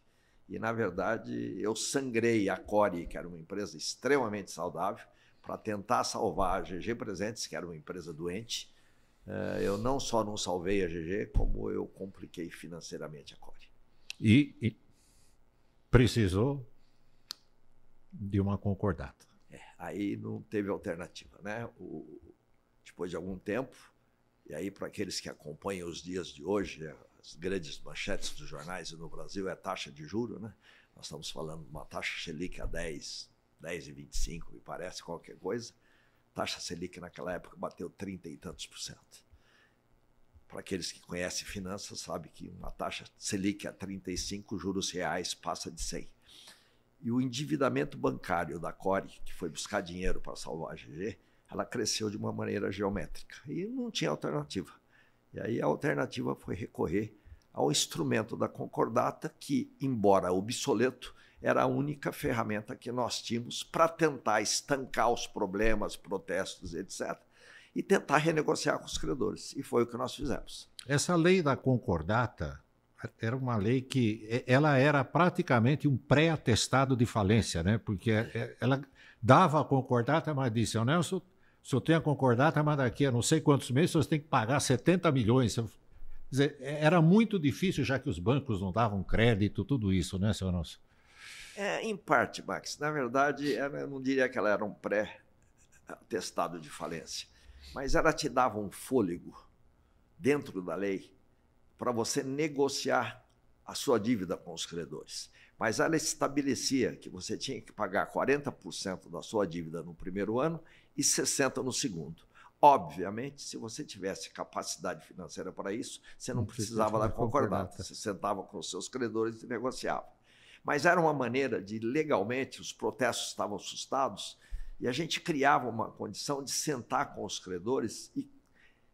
E, na verdade, eu sangrei a Core, que era uma empresa extremamente saudável, para tentar salvar a GG Presentes, que era uma empresa doente. Eh, eu não só não salvei a GG, como eu compliquei financeiramente a Core. E, e precisou de uma concordata. Aí não teve alternativa, né? O, depois de algum tempo, e aí para aqueles que acompanham os dias de hoje, é, as grandes manchetes dos jornais no Brasil é taxa de juro, né? Nós estamos falando de uma taxa Selic a 10, 10,25, me parece, qualquer coisa. Taxa Selic naquela época bateu 30 e tantos por cento. Para aqueles que conhecem finanças, sabe que uma taxa Selic a 35 juros reais passa de 100. E o endividamento bancário da Core, que foi buscar dinheiro para salvar a GG, ela cresceu de uma maneira geométrica e não tinha alternativa. E aí a alternativa foi recorrer ao instrumento da concordata, que, embora obsoleto, era a única ferramenta que nós tínhamos para tentar estancar os problemas, protestos, etc., e tentar renegociar com os credores. E foi o que nós fizemos. Essa lei da concordata, era uma lei que ela era praticamente um pré-atestado de falência, né? Porque é, é, ela dava a concordata, mas disse, Nelson, se eu tenho a concordata, mas daqui a não sei quantos meses você tem que pagar 70 milhões. Quer dizer, é, era muito difícil, já que os bancos não davam crédito, tudo isso, né, senhor Nelson? É, em parte, Max. Na verdade, eu não diria que ela era um pré-atestado de falência, mas ela te dava um fôlego dentro da lei para você negociar a sua dívida com os credores. Mas ela estabelecia que você tinha que pagar 40% da sua dívida no primeiro ano e 60% no segundo. Obviamente, se você tivesse capacidade financeira para isso, você não, precisava da concordata. Você sentava com os seus credores e negociava. Mas era uma maneira de, legalmente, os protestos estavam assustados e a gente criava uma condição de sentar com os credores e,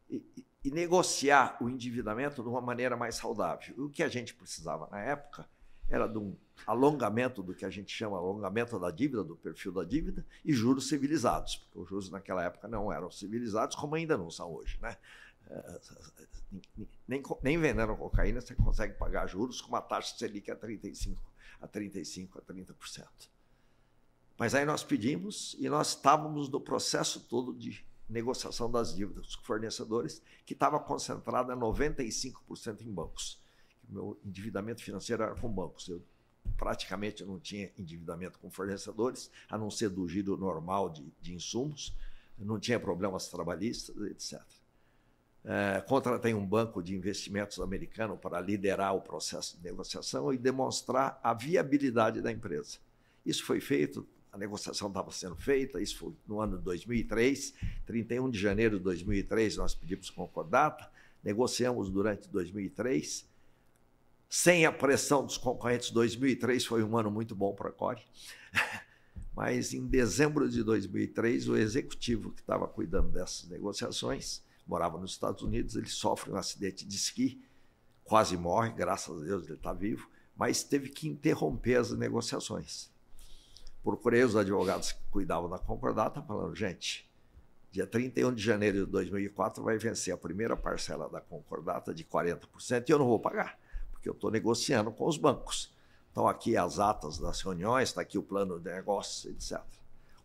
e, e negociar o endividamento de uma maneira mais saudável. O que a gente precisava na época era de um alongamento do que a gente chama alongamento da dívida, do perfil da dívida, e juros civilizados, porque os juros naquela época não eram civilizados, como ainda não são hoje. Né? Eh, nem, nem vendendo cocaína você consegue pagar juros com uma taxa de Selic a 35%, a 35%, a 30%. Mas aí nós pedimos e nós estávamos no processo todo de negociação das dívidas com fornecedores, que estava concentrada 95% em bancos. Meu endividamento financeiro era com bancos. Eu praticamente não tinha endividamento com fornecedores, a não ser do giro normal de, de insumos. Eu não tinha problemas trabalhistas, etc. É, contratei um banco de investimentos americano para liderar o processo de negociação e demonstrar a viabilidade da empresa. Isso foi feito a negociação estava sendo feita, isso foi no ano de 2003, 31 de janeiro de 2003 nós pedimos concordata, negociamos durante 2003, sem a pressão dos concorrentes, 2003 foi um ano muito bom para a Core, mas em dezembro de 2003, o executivo que estava cuidando dessas negociações, morava nos Estados Unidos, ele sofre um acidente de esqui, quase morre, graças a Deus ele está vivo, mas teve que interromper as negociações. Procurei os advogados que cuidavam da concordata, falando, gente, dia 31 de janeiro de 2004 vai vencer a primeira parcela da concordata de 40% e eu não vou pagar, porque eu estou negociando com os bancos. Estão aqui as atas das reuniões, está aqui o plano de negócios, etc.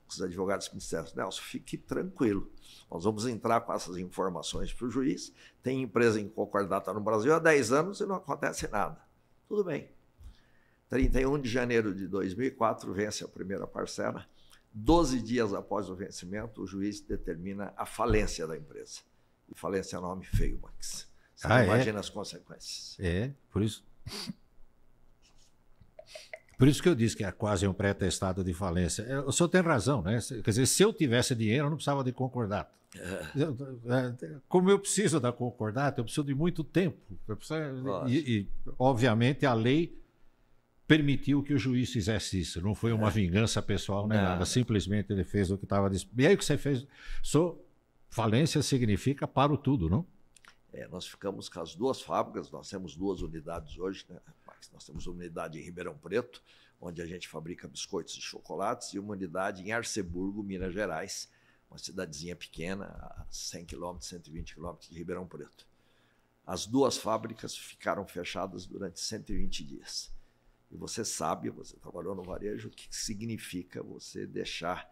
Os advogados me disseram, Nelson, fique tranquilo. Nós vamos entrar com essas informações para o juiz. Tem empresa em concordata no Brasil há 10 anos e não acontece nada. Tudo bem. 31 de janeiro de 2004 vence a primeira parcela. Doze dias após o vencimento, o juiz determina a falência da empresa. E falência é nome feio, Max. Você ah, é? imagina é? as consequências. É, por isso. Por isso que eu disse que é quase um pré-testado de falência. É, o senhor tem razão, né? Quer dizer, se eu tivesse dinheiro, eu não precisava de concordato. É. é. Como eu preciso da concordato, eu preciso de muito tempo. Preciso... E, e, obviamente, a lei permitiu que o juiz fizesse isso. Não foi uma é. vingança pessoal nem nada. nada. Simplesmente ele fez o que estava dizendo. E aí o que você fez? So, falência significa paro tudo, não? É, nós ficamos com as duas fábricas, nós temos duas unidades hoje, né, Nós temos uma unidade em Ribeirão Preto, onde a gente fabrica biscoitos e chocolates, e uma unidade em Arceburgo, Minas Gerais, uma cidadezinha pequena, a 100 quilômetros, 120 quilômetros de Ribeirão Preto. As duas fábricas ficaram fechadas durante 120 dias. E você sabe, você trabalhou no varejo, o que significa você deixar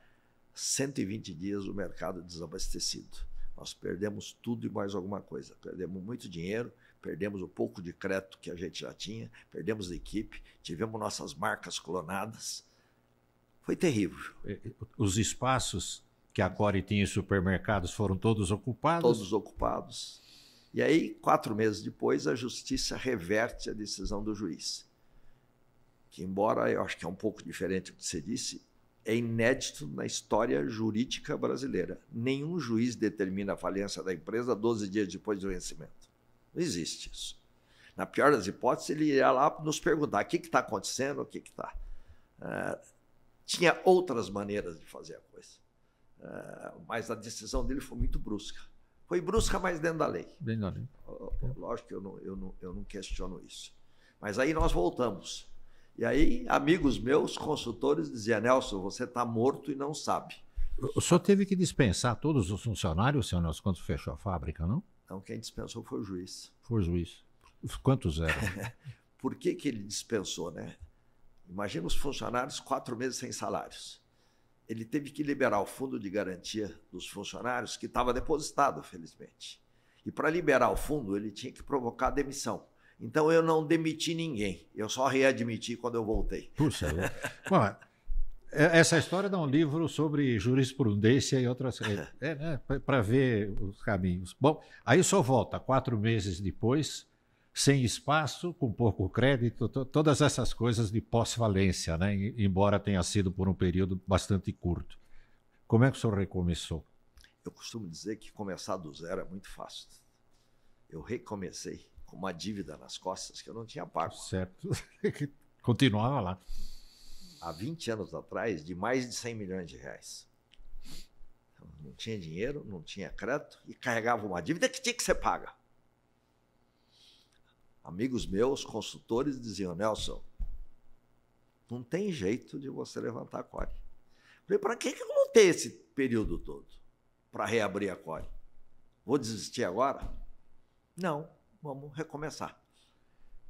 120 dias o mercado desabastecido. Nós perdemos tudo e mais alguma coisa. Perdemos muito dinheiro, perdemos o um pouco de crédito que a gente já tinha, perdemos a equipe, tivemos nossas marcas clonadas. Foi terrível. É, é, os espaços que a Core tinha em supermercados foram todos ocupados? Todos ocupados. E aí, quatro meses depois, a justiça reverte a decisão do juiz que, embora eu acho que é um pouco diferente do que você disse, é inédito na história jurídica brasileira. Nenhum juiz determina a falência da empresa 12 dias depois do vencimento. Não existe isso. Na pior das hipóteses, ele ia lá nos perguntar o que está acontecendo, o que está. Ah, tinha outras maneiras de fazer a coisa. Ah, mas a decisão dele foi muito brusca. Foi brusca, mas dentro da lei. Dentro da lei. Lógico que eu não, eu, não, eu não questiono isso. Mas aí nós voltamos e aí, amigos meus, consultores, diziam: Nelson, você está morto e não sabe. O senhor teve que dispensar todos os funcionários, senhor Nelson, quando fechou a fábrica, não? Então, quem dispensou foi o juiz. Foi o juiz. Quantos eram? Por que, que ele dispensou, né? Imagina os funcionários quatro meses sem salários. Ele teve que liberar o fundo de garantia dos funcionários, que estava depositado, felizmente. E para liberar o fundo, ele tinha que provocar demissão. Então eu não demiti ninguém, eu só readmiti quando eu voltei. Puxa, bom, é, é, essa história dá um livro sobre jurisprudência e outras coisas, é, né, para ver os caminhos. Bom, aí só volta quatro meses depois, sem espaço, com pouco crédito, todas essas coisas de pós-falência, né, embora tenha sido por um período bastante curto. Como é que o senhor recomeçou? Eu costumo dizer que começar do zero é muito fácil. Eu recomecei com uma dívida nas costas que eu não tinha pago. Certo. Continuava lá. Há 20 anos atrás, de mais de 100 milhões de reais. Então, não tinha dinheiro, não tinha crédito e carregava uma dívida que tinha que ser paga. Amigos meus, consultores, diziam: Nelson, não tem jeito de você levantar a core. Falei: para que eu lutei esse período todo para reabrir a core? Vou desistir agora? Não vamos recomeçar.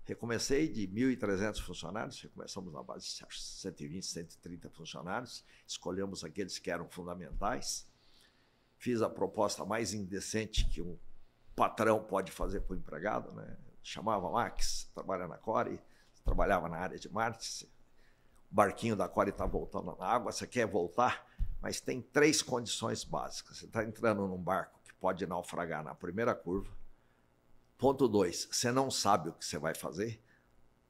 Recomecei de 1.300 funcionários, recomeçamos na base de 120, 130 funcionários, escolhemos aqueles que eram fundamentais, fiz a proposta mais indecente que um patrão pode fazer para o empregado, né? chamava Max, trabalha na Core, trabalhava na área de Marte. o barquinho da Core está voltando na água, você quer voltar, mas tem três condições básicas. Você está entrando num barco que pode naufragar na primeira curva, Ponto dois, você não sabe o que você vai fazer.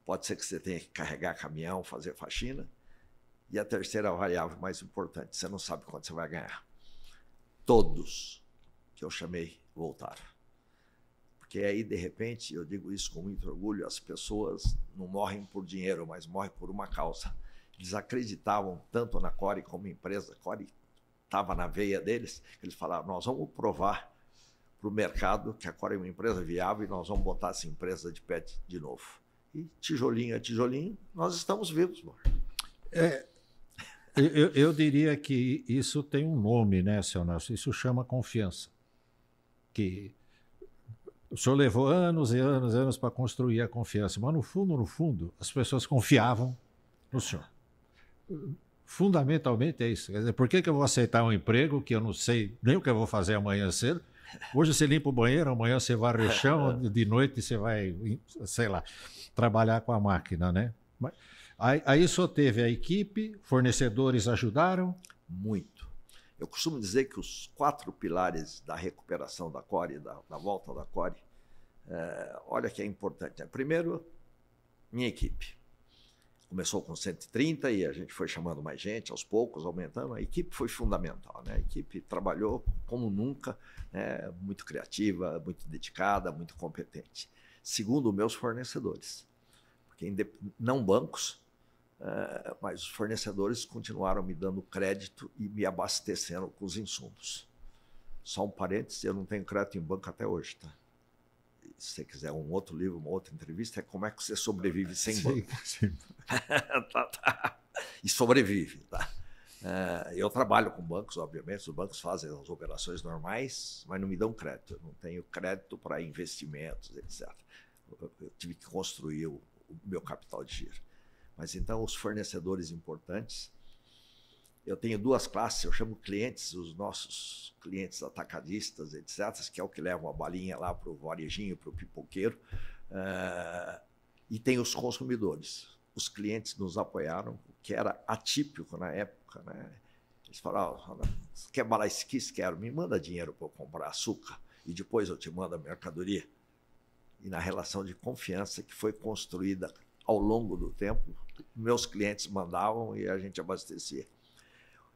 Pode ser que você tenha que carregar caminhão, fazer faxina. E a terceira variável mais importante, você não sabe quanto você vai ganhar. Todos que eu chamei voltaram. Porque aí, de repente, eu digo isso com muito orgulho, as pessoas não morrem por dinheiro, mas morrem por uma causa. Eles acreditavam tanto na Core como empresa, a Core estava na veia deles, eles falaram: nós vamos provar para o mercado, que agora é uma empresa viável e nós vamos botar essa empresa de pé de novo. E tijolinho a é tijolinho, nós estamos vivos, é, eu, eu, diria que isso tem um nome, né, seu Nelson? Isso chama confiança. Que o senhor levou anos e anos e anos para construir a confiança, mas no fundo, no fundo, as pessoas confiavam no senhor. Fundamentalmente é isso. Quer dizer, por que, que eu vou aceitar um emprego que eu não sei nem o que eu vou fazer amanhã cedo? Hoje você limpa o banheiro, amanhã você varre o chão, de noite você vai, sei lá, trabalhar com a máquina, né? Aí, aí só teve a equipe, fornecedores ajudaram? Muito. Eu costumo dizer que os quatro pilares da recuperação da Core, da, da volta da Core, é, olha que é importante. Primeiro, minha equipe começou com 130 e a gente foi chamando mais gente aos poucos, aumentando. A equipe foi fundamental, né? A equipe trabalhou como nunca, né? muito criativa, muito dedicada, muito competente. Segundo meus fornecedores, porque não bancos, é, mas os fornecedores continuaram me dando crédito e me abastecendo com os insumos. Só um parênteses, eu não tenho crédito em banco até hoje, tá? se você quiser um outro livro, uma outra entrevista, é como é que você sobrevive sem banco. Sim. sim. Tá, tá. E sobrevive, tá? É, eu trabalho com bancos, obviamente, os bancos fazem as operações normais, mas não me dão crédito. Eu não tenho crédito para investimentos, etc. Eu, tive que construir o meu capital de giro. Mas então, os fornecedores importantes eu tenho duas classes, eu chamo clientes, os nossos clientes atacadistas, etc., que é o que levam a balinha lá para o varejinho, para o pipoqueiro, uh, e tem os consumidores. Os clientes nos apoiaram, o que era atípico na época. Né? Eles falaram: oh, quer balaisquis? Quero, me manda dinheiro para eu comprar açúcar e depois eu te mando a mercadoria. E na relação de confiança que foi construída ao longo do tempo, meus clientes mandavam e a gente abastecia.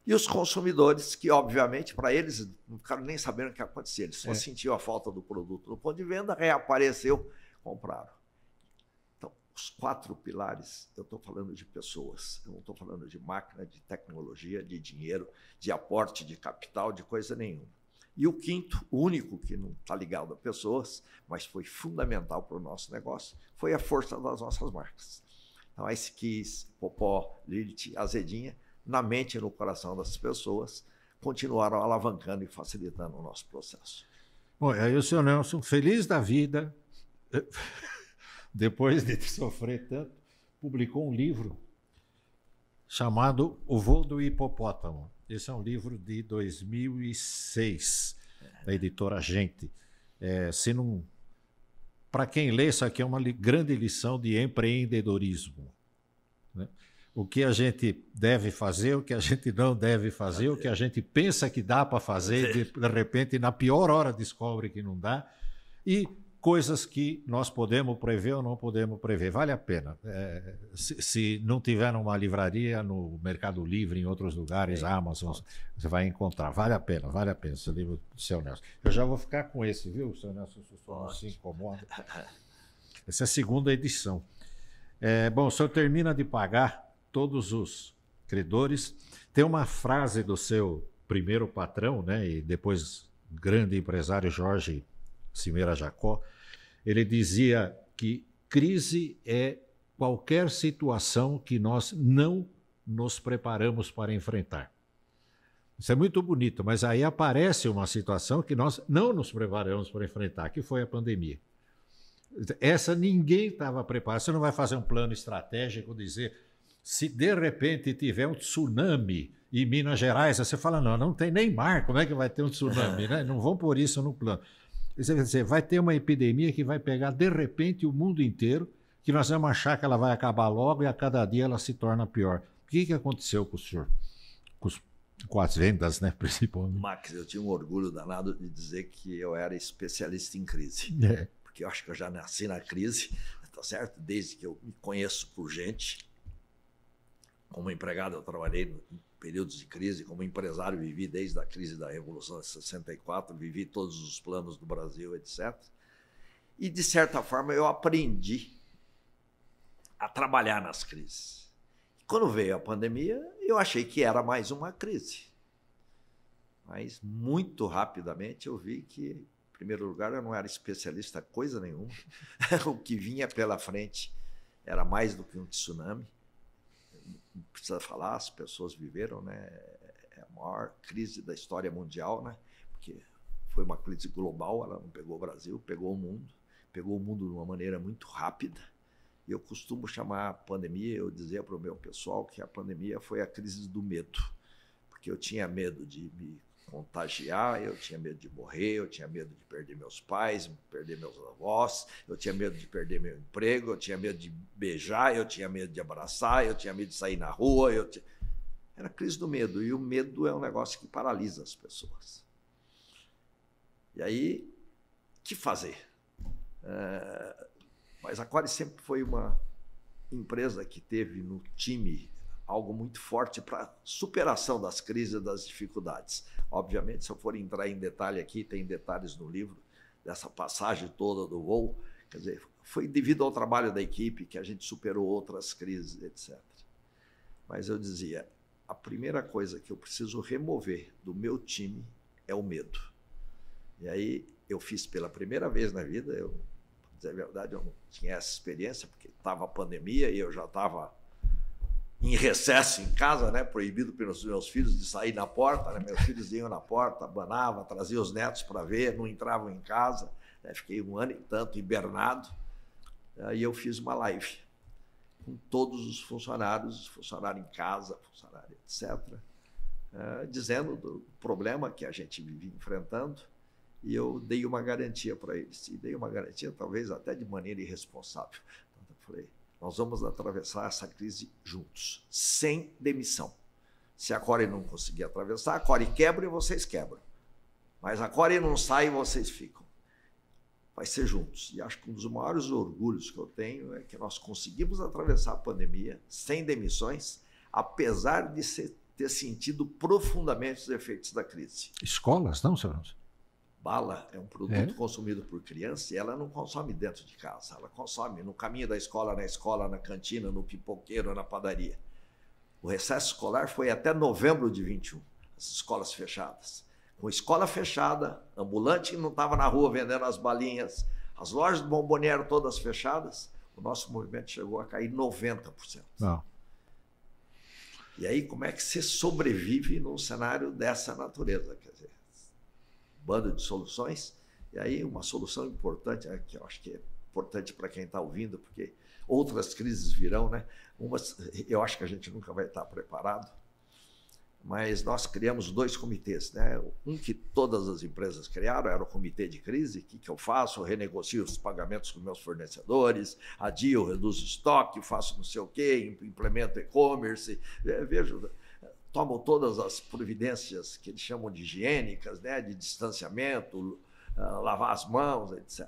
E os consumidores, que obviamente para eles não ficaram nem sabendo o que acontecia, eles só é. sentiam a falta do produto no ponto de venda, reapareceu, compraram. Então, os quatro pilares, eu estou falando de pessoas, eu não estou falando de máquina, de tecnologia, de dinheiro, de aporte de capital, de coisa nenhuma. E o quinto, o único que não está ligado a pessoas, mas foi fundamental para o nosso negócio, foi a força das nossas marcas. Então, a Skis, Popó, Lilith, Azedinha na mente e no coração das pessoas, continuaram alavancando e facilitando o nosso processo. Bom, aí o senhor Nelson, feliz da vida, depois de sofrer tanto, publicou um livro chamado O Voo do Hipopótamo. Esse é um livro de 2006, da editora Gente. É, se não para quem lê, isso aqui é uma grande lição de empreendedorismo. Né? o que a gente deve fazer, o que a gente não deve fazer, o que a gente pensa que dá para fazer, de, de repente, na pior hora, descobre que não dá. E coisas que nós podemos prever ou não podemos prever. Vale a pena. É, se, se, não tiver numa livraria, no Mercado Livre, em outros lugares, é. Amazon, você vai encontrar. Vale a pena, vale a pena esse livro do seu Nelson. Eu já vou ficar com esse, viu, seu Nelson? Se não se incomoda. Essa é a segunda edição. É, bom, o senhor termina de pagar todos os credores. Tem uma frase do seu primeiro patrão, né, e depois grande empresário Jorge Cimeira Jacó, ele dizia que crise é qualquer situação que nós não nos preparamos para enfrentar. Isso é muito bonito, mas aí aparece uma situação que nós não nos preparamos para enfrentar, que foi a pandemia. Essa ninguém estava preparado. Você não vai fazer um plano estratégico, dizer se de repente tiver um tsunami em Minas Gerais, você fala: não, não tem nem mar, como é que vai ter um tsunami? né? Não vão por isso no plano. Você vai, dizer, vai ter uma epidemia que vai pegar de repente o mundo inteiro, que nós vamos achar que ela vai acabar logo e a cada dia ela se torna pior. O que, que aconteceu com o senhor? Com os com as vendas, né, principalmente. Max, eu tinha um orgulho danado de dizer que eu era especialista em crise. É. Porque eu acho que eu já nasci na crise, tá certo? Desde que eu me conheço por gente. Como empregado, eu trabalhei em períodos de crise. Como empresário, vivi desde a crise da Revolução de 64, vivi todos os planos do Brasil, etc. E, de certa forma, eu aprendi a trabalhar nas crises. Quando veio a pandemia, eu achei que era mais uma crise. Mas, muito rapidamente, eu vi que, em primeiro lugar, eu não era especialista coisa nenhuma. o que vinha pela frente era mais do que um tsunami precisa falar, as pessoas viveram, né? É, é a maior crise da história mundial, né? Porque foi uma crise global, ela não pegou o Brasil, pegou o mundo, pegou o mundo de uma maneira muito rápida. Eu costumo chamar a pandemia, eu dizia para o meu pessoal que a pandemia foi a crise do medo, porque eu tinha medo de me contagiar, eu tinha medo de morrer, eu tinha medo de perder meus pais, perder meus avós, eu tinha medo de perder meu emprego, eu tinha medo de beijar, eu tinha medo de abraçar, eu tinha medo de sair na rua, eu tinha... era crise do medo e o medo é um negócio que paralisa as pessoas. E aí, que fazer? É... Mas a Core sempre foi uma empresa que teve no time algo muito forte para superação das crises, das dificuldades. Obviamente, se eu for entrar em detalhe aqui, tem detalhes no livro dessa passagem toda do voo, quer dizer, foi devido ao trabalho da equipe que a gente superou outras crises, etc. Mas eu dizia, a primeira coisa que eu preciso remover do meu time é o medo. E aí eu fiz pela primeira vez na vida, eu, dizer a verdade, eu não tinha essa experiência, porque estava a pandemia e eu já estava em recesso em casa, né? Proibido pelos meus filhos de sair na porta, né? Meus filhos iam na porta, banavam, traziam os netos para ver, não entravam em casa. Né? Fiquei um ano e tanto hibernado. Aí eu fiz uma live com todos os funcionários, funcionário em casa, funcionário etc., eh, dizendo do problema que a gente vivia enfrentando e eu dei uma garantia para eles. E dei uma garantia, talvez até de maneira irresponsável. Então, eu falei, nós vamos atravessar essa crise juntos, sem demissão. Se a Core não conseguir atravessar, a Core quebra e vocês quebram. Mas a Core não sai e vocês ficam. Vai ser juntos. E acho que um dos maiores orgulhos que eu tenho é que nós conseguimos atravessar a pandemia sem demissões, apesar de ter sentido profundamente os efeitos da crise. Escolas, não, senhor? Bala é um produto é. consumido por criança e ela não consome dentro de casa, ela consome no caminho da escola, na escola, na cantina, no pipoqueiro, na padaria. O recesso escolar foi até novembro de 21, as escolas fechadas. Com escola fechada, ambulante não estava na rua vendendo as balinhas, as lojas do bomboniero todas fechadas, o nosso movimento chegou a cair 90%. Não. E aí, como é que você sobrevive num cenário dessa natureza? bando de soluções. E aí, uma solução importante, é que eu acho que é importante para quem está ouvindo, porque outras crises virão, né? Umas, eu acho que a gente nunca vai estar tá preparado, mas nós criamos dois comitês, né? Um que todas as empresas criaram era o comitê de crise, o que, que eu faço? Eu renegocio os pagamentos com meus fornecedores, adio, reduzo estoque, faço não sei o quê, implemento e-commerce, é, vejo tomam todas as providências que eles chamam de higiênicas, né, de distanciamento, ah, lavar as mãos, etc.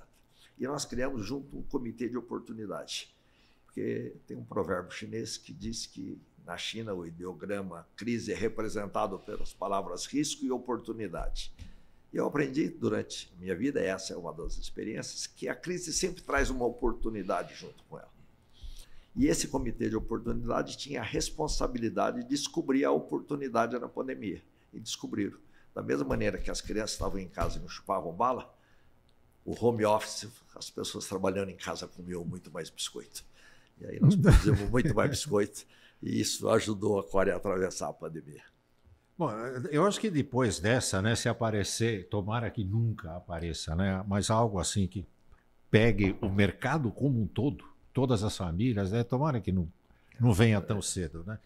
E nós criamos junto um comitê de oportunidade, porque tem um provérbio chinês que diz que na China o ideograma crise é representado pelas palavras risco e oportunidade. E eu aprendi durante a minha vida, essa é uma das experiências, que a crise sempre traz uma oportunidade junto com ela. E esse comitê de oportunidade tinha a responsabilidade de descobrir a oportunidade na pandemia. E descobriram. Da mesma maneira que as crianças estavam em casa e não chupavam bala, o home office, as pessoas trabalhando em casa comiam muito mais biscoito. E aí nós produzimos muito mais biscoito. E isso ajudou a Coreia a atravessar a pandemia. Bom, eh, eu acho que depois dessa, né, se aparecer, tomara que nunca apareça, né, mas algo assim que pegue o mercado como um todo, todas as famílias, né? tomara que não, não venha tão é. cedo. Né?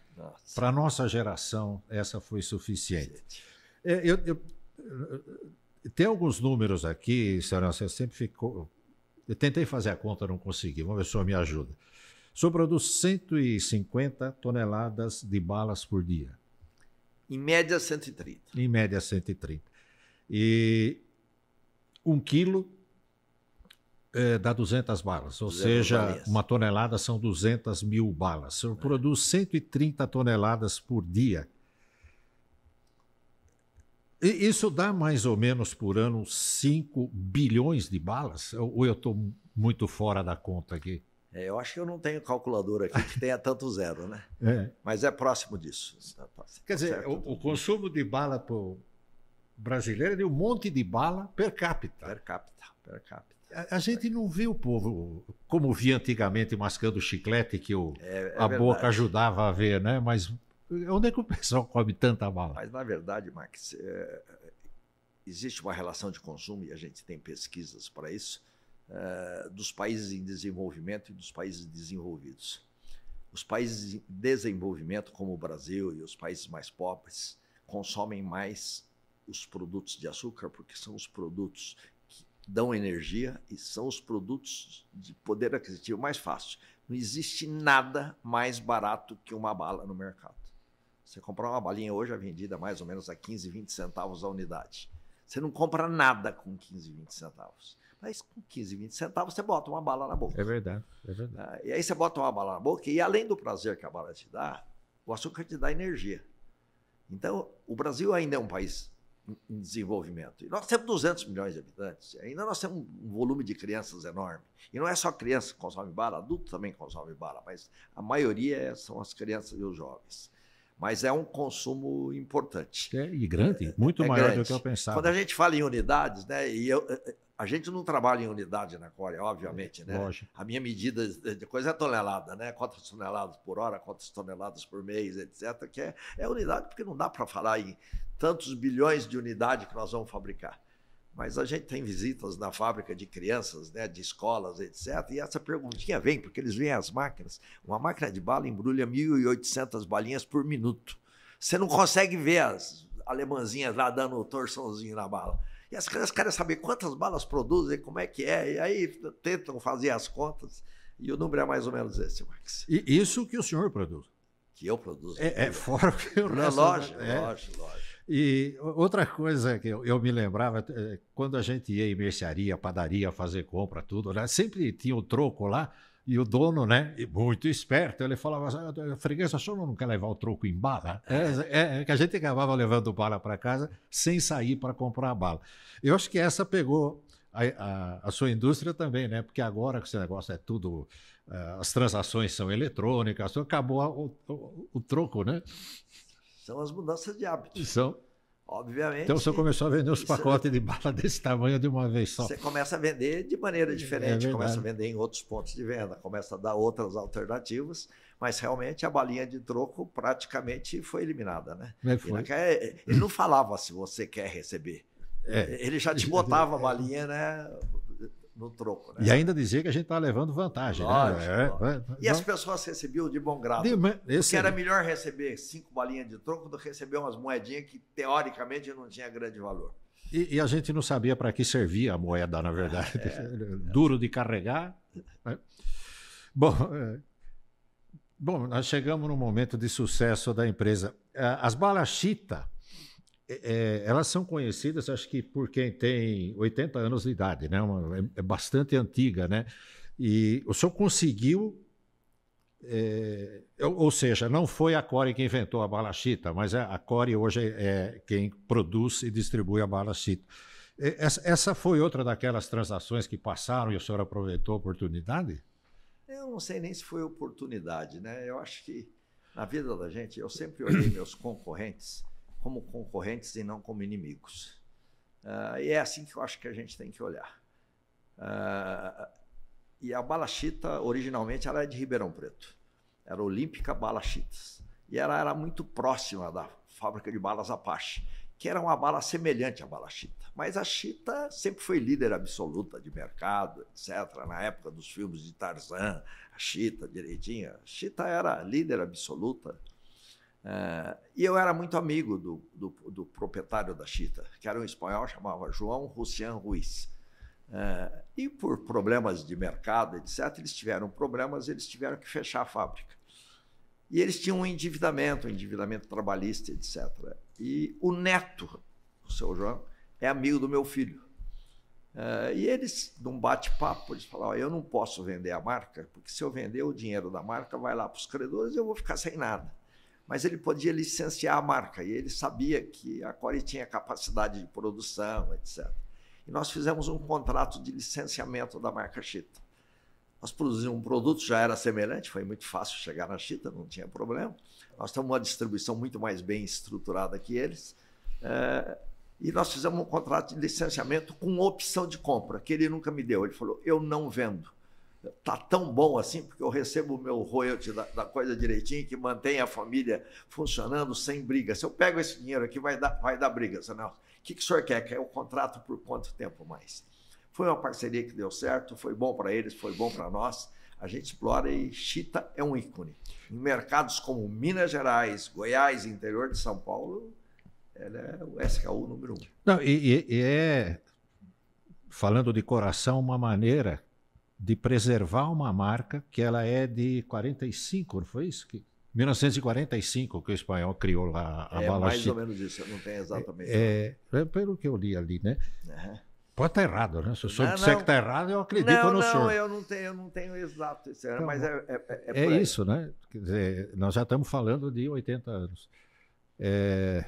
Para a nossa geração, essa foi suficiente. É, eu, eu, eu, eh, tem alguns números aqui, senhora, você sempre ficou. Eu tentei fazer a conta, não consegui. Vamos ver se o senhor me ajuda. O senhor produz 150 toneladas de balas por dia. Em média, 130. Em média, 130. E um quilo é, dá 200 balas, ou 200 seja, uma tonelada são 200 mil balas. O senhor é. produz 130 toneladas por dia. E isso dá mais ou menos por ano 5 bilhões de balas? Ou eu estou muito fora da conta aqui? É, eu acho que eu não tenho calculadora aqui que tenha tanto zero, né? É. Mas é próximo disso. Tá, tá Quer dizer, tá o, o consumo de bala brasileiro é de um monte de bala per capita. Per capita, per capita. A, gente não vê o povo como via antigamente mascando chiclete que o, é, é a verdade. boca ajudava a ver, né? Mas onde é que o pessoal come tanta bala? Mas na verdade, Max, é, existe uma relação de consumo e a gente tem pesquisas para isso é, dos países em desenvolvimento e dos países desenvolvidos. Os países em desenvolvimento, como o Brasil e os países mais pobres, consomem mais os produtos de açúcar porque são os produtos dão energia e são os produtos de poder aquisitivo mais fácil. Não existe nada mais barato que uma bala no mercado. Você comprar uma balinha hoje é vendida mais ou menos a 15, 20 centavos a unidade. Você não compra nada com 15, 20 centavos. Mas com 15, 20 centavos você bota uma bala na boca. É verdade, é verdade. Ah, e aí você bota uma bala na boca e além do prazer que a bala te dá, o açúcar te dá energia. Então, o Brasil ainda é um país em desenvolvimento. E nós temos 200 milhões de habitantes, ainda nós temos um volume de crianças enorme. E não é só criança que consome bala, adulto também consome bala, mas a maioria são as crianças e os jovens mas é um consumo importante. É, e grande, é, muito é, maior grande. do que eu pensava. Quando a gente fala em unidades, né, e eu, eh, eh, a gente não trabalha em unidade na Coreia, obviamente, né? Lógico. A minha medida de coisa é tonelada, né? Quantas toneladas por hora, quantas toneladas por mês, etc. Que é, é unidade, porque não dá para falar em tantos bilhões de unidade que nós vamos fabricar. Mas a gente tem visitas na fábrica de crianças, né, de escolas, etc. E essa perguntinha vem, porque eles veem as máquinas. Uma máquina de bala embrulha 1.800 balinhas por minuto. Você não consegue ver as alemãzinhas lá dando o torçãozinho na bala. E as crianças querem saber quantas balas produzem, como é que é. E aí tentam fazer as contas. E o número é mais ou menos esse, Max. E isso que o senhor produz? Que eu produzo. É, é fora que o resto... Lógico, é. lógico, lógico. E outra coisa que eu, eu me lembrava, eh, quando a gente ia em mercearia, padaria, fazer compra, tudo, né? sempre tinha o um troco lá, e o dono, né, muito esperto, ele falava assim, ah, freguês, o senhor não quer levar o troco em bala? É, é, é que a gente acabava levando bala para casa sem sair para comprar bala. Eu acho que essa pegou a, a, a, sua indústria também, né? Porque agora que esse negócio é tudo, eh, as transações são eletrônicas, acabou o, o, o troco, né? São as mudanças de hábitos. São. Obviamente. Então você começou a vender os é pacotes de bala desse tamanho de uma vez só. Você começa a vender de maneira é diferente, é começa a vender em outros pontos de venda, começa a dar outras alternativas, mas realmente a balinha de troco praticamente foi eliminada, né? É, foi. Ele não falava se você quer receber. É. Ele já te botava a balinha, né? no troco. Né? E ainda dizer que a gente está levando vantagem. Né? Lógico, né? É, e as pessoas recebiam de bom grado. De, porque era melhor receber cinco balinhas de troco do que receber umas moedinhas que teoricamente não tinha grande valor. E, e a gente não sabia para que servia a moeda, na verdade. É, é, Duro de carregar. Né? Bom, é. bom, nós chegamos num momento de sucesso da empresa. É, as balas chita é, é, elas são conhecidas, acho que por quem tem 80 anos de idade, né? Uma, é, é, bastante antiga, né? E o senhor conseguiu, é, ou seja, não foi a Core que inventou a bala chita, mas a, Core hoje é, é quem produz e distribui a bala chita. É, essa, essa foi outra daquelas transações que passaram e o senhor aproveitou a oportunidade? Eu não sei nem se foi oportunidade, né? Eu acho que na vida da gente, eu sempre olhei meus concorrentes como concorrentes e não como inimigos. Uh, e é assim que eu acho que a gente tem que olhar. Uh, e a balachita, originalmente, ela é de Ribeirão Preto. Era Olímpica Balachitas. E ela era muito próxima da fábrica de balas Apache, que era uma bala semelhante à balachita. Mas a chita sempre foi líder absoluta de mercado, etc. Na época dos filmes de Tarzan, a chita direitinha. A chita era líder absoluta é, e eu era muito amigo do, do, do, proprietário da Chita, que era um espanhol, chamava João Rucian Ruiz. É, e por problemas de mercado, etc., eles tiveram problemas, eles tiveram que fechar a fábrica. E eles tinham um endividamento, um endividamento trabalhista, etc. E o neto, o seu João, é amigo do meu filho. É, e eles, num bate-papo, eles falaram: eu não posso vender a marca, porque se eu vender o dinheiro da marca, vai lá para os credores e eu vou ficar sem nada mas ele podia licenciar a marca e ele sabia que a Core tinha capacidade de produção, etc. E nós fizemos um contrato de licenciamento da marca Chita. Nós produzimos um produto, já era semelhante, foi muito fácil chegar na Chita, não tinha problema. Nós temos uma distribuição muito mais bem estruturada que eles. É, e nós fizemos um contrato de licenciamento com opção de compra, que ele nunca me deu. Ele falou: eu não vendo tá tão bom assim, porque eu recebo o meu royalty da, da, coisa direitinho, que mantém a família funcionando sem briga. Se eu pego esse dinheiro aqui, vai dar, vai dar briga, Zanel. O que, que o senhor quer? Quer o contrato por quanto tempo mais? Foi uma parceria que deu certo, foi bom para eles, foi bom para nós. A gente explora e Chita é um ícone. Em mercados como Minas Gerais, Goiás, interior de São Paulo, ela é o SKU número um. Não, e, e é, falando de coração, uma maneira de preservar uma marca que ela é de 45, não foi isso? Que, 1945 que o espanhol criou lá a é, bala mais ou menos isso, eu não tenho é, exatamente. É, é, pelo que eu li ali, né? Uhum. Pode estar errado, né? Se o senhor disser que está errado, eu acredito não, no não, senhor. Não, eu não tenho, eu não tenho exato isso, então, mas é, é, é, é, é isso, né? Quer dizer, nós já estamos falando de 80 anos. É,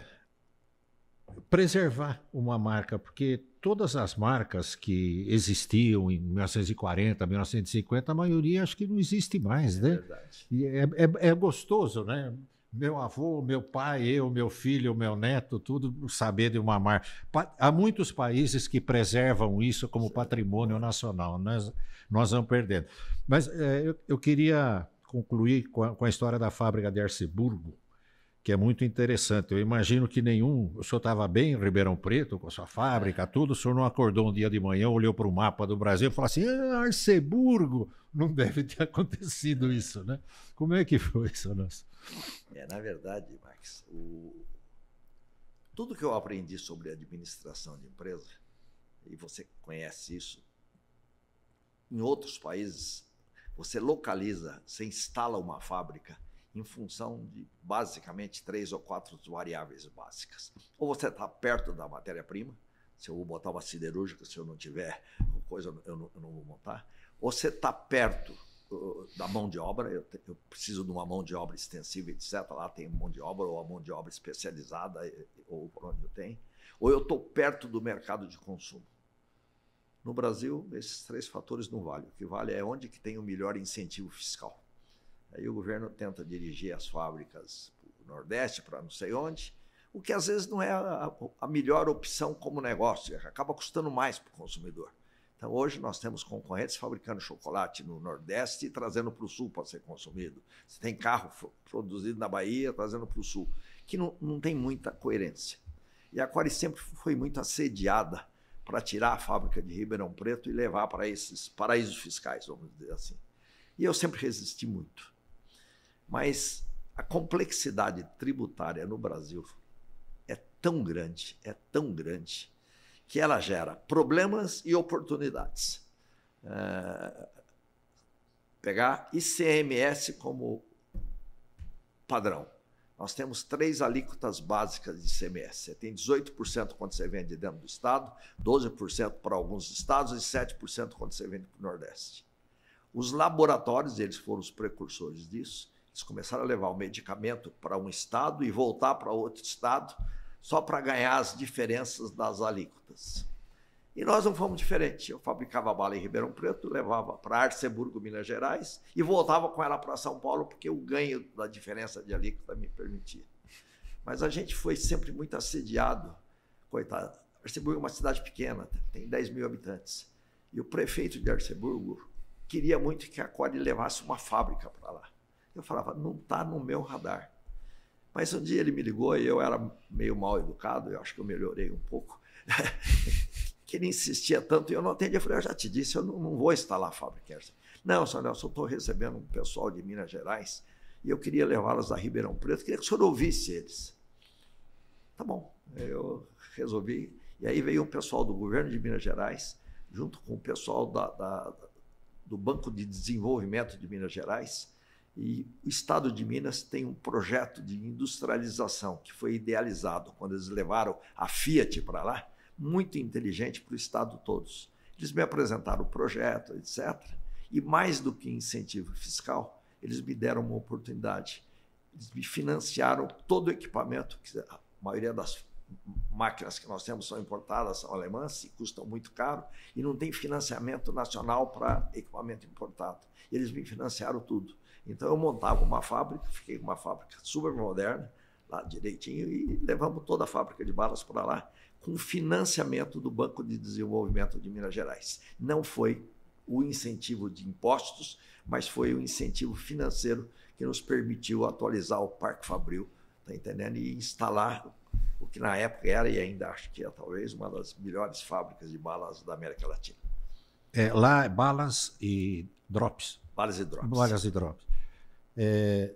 preservar uma marca, porque todas as marcas que existiam em 1940, 1950, a maioria acho que não existe mais, é né? Verdade. E é, é, é gostoso, né? meu avô, meu pai, eu, meu filho, meu neto, tudo saber de uma marca. Há muitos países que preservam isso como patrimônio nacional, nós, nós vamos perdendo. Mas é, eu, eu, queria concluir com a, com a, história da fábrica de Arceburgo, que é muito interessante. Eu imagino que nenhum. O senhor estava bem em Ribeirão Preto, com a sua fábrica, é. tudo. O senhor não acordou um dia de manhã, olhou para o mapa do Brasil e falou assim: ah, Arceburgo! Não deve ter acontecido isso, né? Como é que foi isso, nosso? É, na verdade, Max, o... tudo que eu aprendi sobre administração de empresa, e você conhece isso, em outros países, você localiza, você instala uma fábrica em função de basicamente três ou quatro variáveis básicas. Ou você está perto da matéria-prima, se eu vou botar uma siderúrgica, se eu não tiver coisa, eu não, eu não vou montar. Ou você está perto uh, uh, da mão de obra, eu, te, eu, preciso de uma mão de obra extensiva, etc. Lá tem mão de obra, ou a mão de obra especializada, eh, ou por onde eu tenho. Ou eu estou perto do mercado de consumo. No Brasil, esses três fatores não valem. O que vale é onde que tem o melhor incentivo fiscal. Aí o governo tenta dirigir as fábricas para o Nordeste, para não sei onde, o que às vezes não é a, a melhor opção como negócio, acaba custando mais para o consumidor. Então, hoje nós temos concorrentes fabricando chocolate no Nordeste e trazendo para o Sul para ser consumido. Você tem carro produzido na Bahia, trazendo para o Sul, que não, não tem muita coerência. E a Quari sempre foi muito assediada para tirar a fábrica de Ribeirão Preto e levar para esses paraísos fiscais, vamos dizer assim. E eu sempre resisti muito. Mas a complexidade tributária no Brasil é tão grande, é tão grande, que ela gera problemas e oportunidades. É, pegar ICMS como padrão. Nós temos três alíquotas básicas de ICMS. Você tem 18% quando você vende dentro do Estado, 12% para alguns estados e 7% quando você vende para o Nordeste. Os laboratórios, eles foram os precursores disso, eles começaram a levar o medicamento para um estado e voltar para outro estado, só para ganhar as diferenças das alíquotas. E nós não fomos diferente. Eu fabricava bala em Ribeirão Preto, levava para Arceburgo, Minas Gerais, e voltava com ela para São Paulo, porque o ganho da diferença de alíquota me permitia. Mas a gente foi sempre muito assediado, coitado. Arceburgo é uma cidade pequena, tem 10 mil habitantes. E o prefeito de Arceburgo queria muito que a Core levasse uma fábrica para lá. Eu falava, não está no meu radar. Mas um dia ele me ligou e eu era meio mal educado, eu acho que eu melhorei um pouco. que ele insistia tanto e eu não atendi. Eu falei, eu já te disse, eu não, não vou instalar a fábrica. Não, senhor Nelson, eu estou recebendo um pessoal de Minas Gerais e eu queria levá-los a Ribeirão Preto, queria que o senhor ouvisse eles. Tá bom, eu resolvi. E aí veio um pessoal do governo de Minas Gerais, junto com o pessoal da, da, do Banco de Desenvolvimento de Minas Gerais, e o Estado de Minas tem um projeto de industrialização que foi idealizado quando eles levaram a Fiat para lá, muito inteligente para o Estado todos. Eles me apresentaram o projeto, etc. E mais do que incentivo fiscal, eles me deram uma oportunidade. Eles me financiaram todo o equipamento, que a maioria das máquinas que nós temos são importadas, são alemãs, e custam muito caro, e não tem financiamento nacional para equipamento importado. Eles me financiaram tudo. Então eu montava uma fábrica, fiquei com uma fábrica super moderna, lá direitinho, e levamos toda a fábrica de balas para lá, com financiamento do Banco de Desenvolvimento de Minas Gerais. Não foi o incentivo de impostos, mas foi o incentivo financeiro que nos permitiu atualizar o Parque Fabril, tá entendendo? E instalar o que na época era e ainda acho que é talvez uma das melhores fábricas de balas da América Latina. É, lá é balas e drops. Balas e drops. Balas e drops é,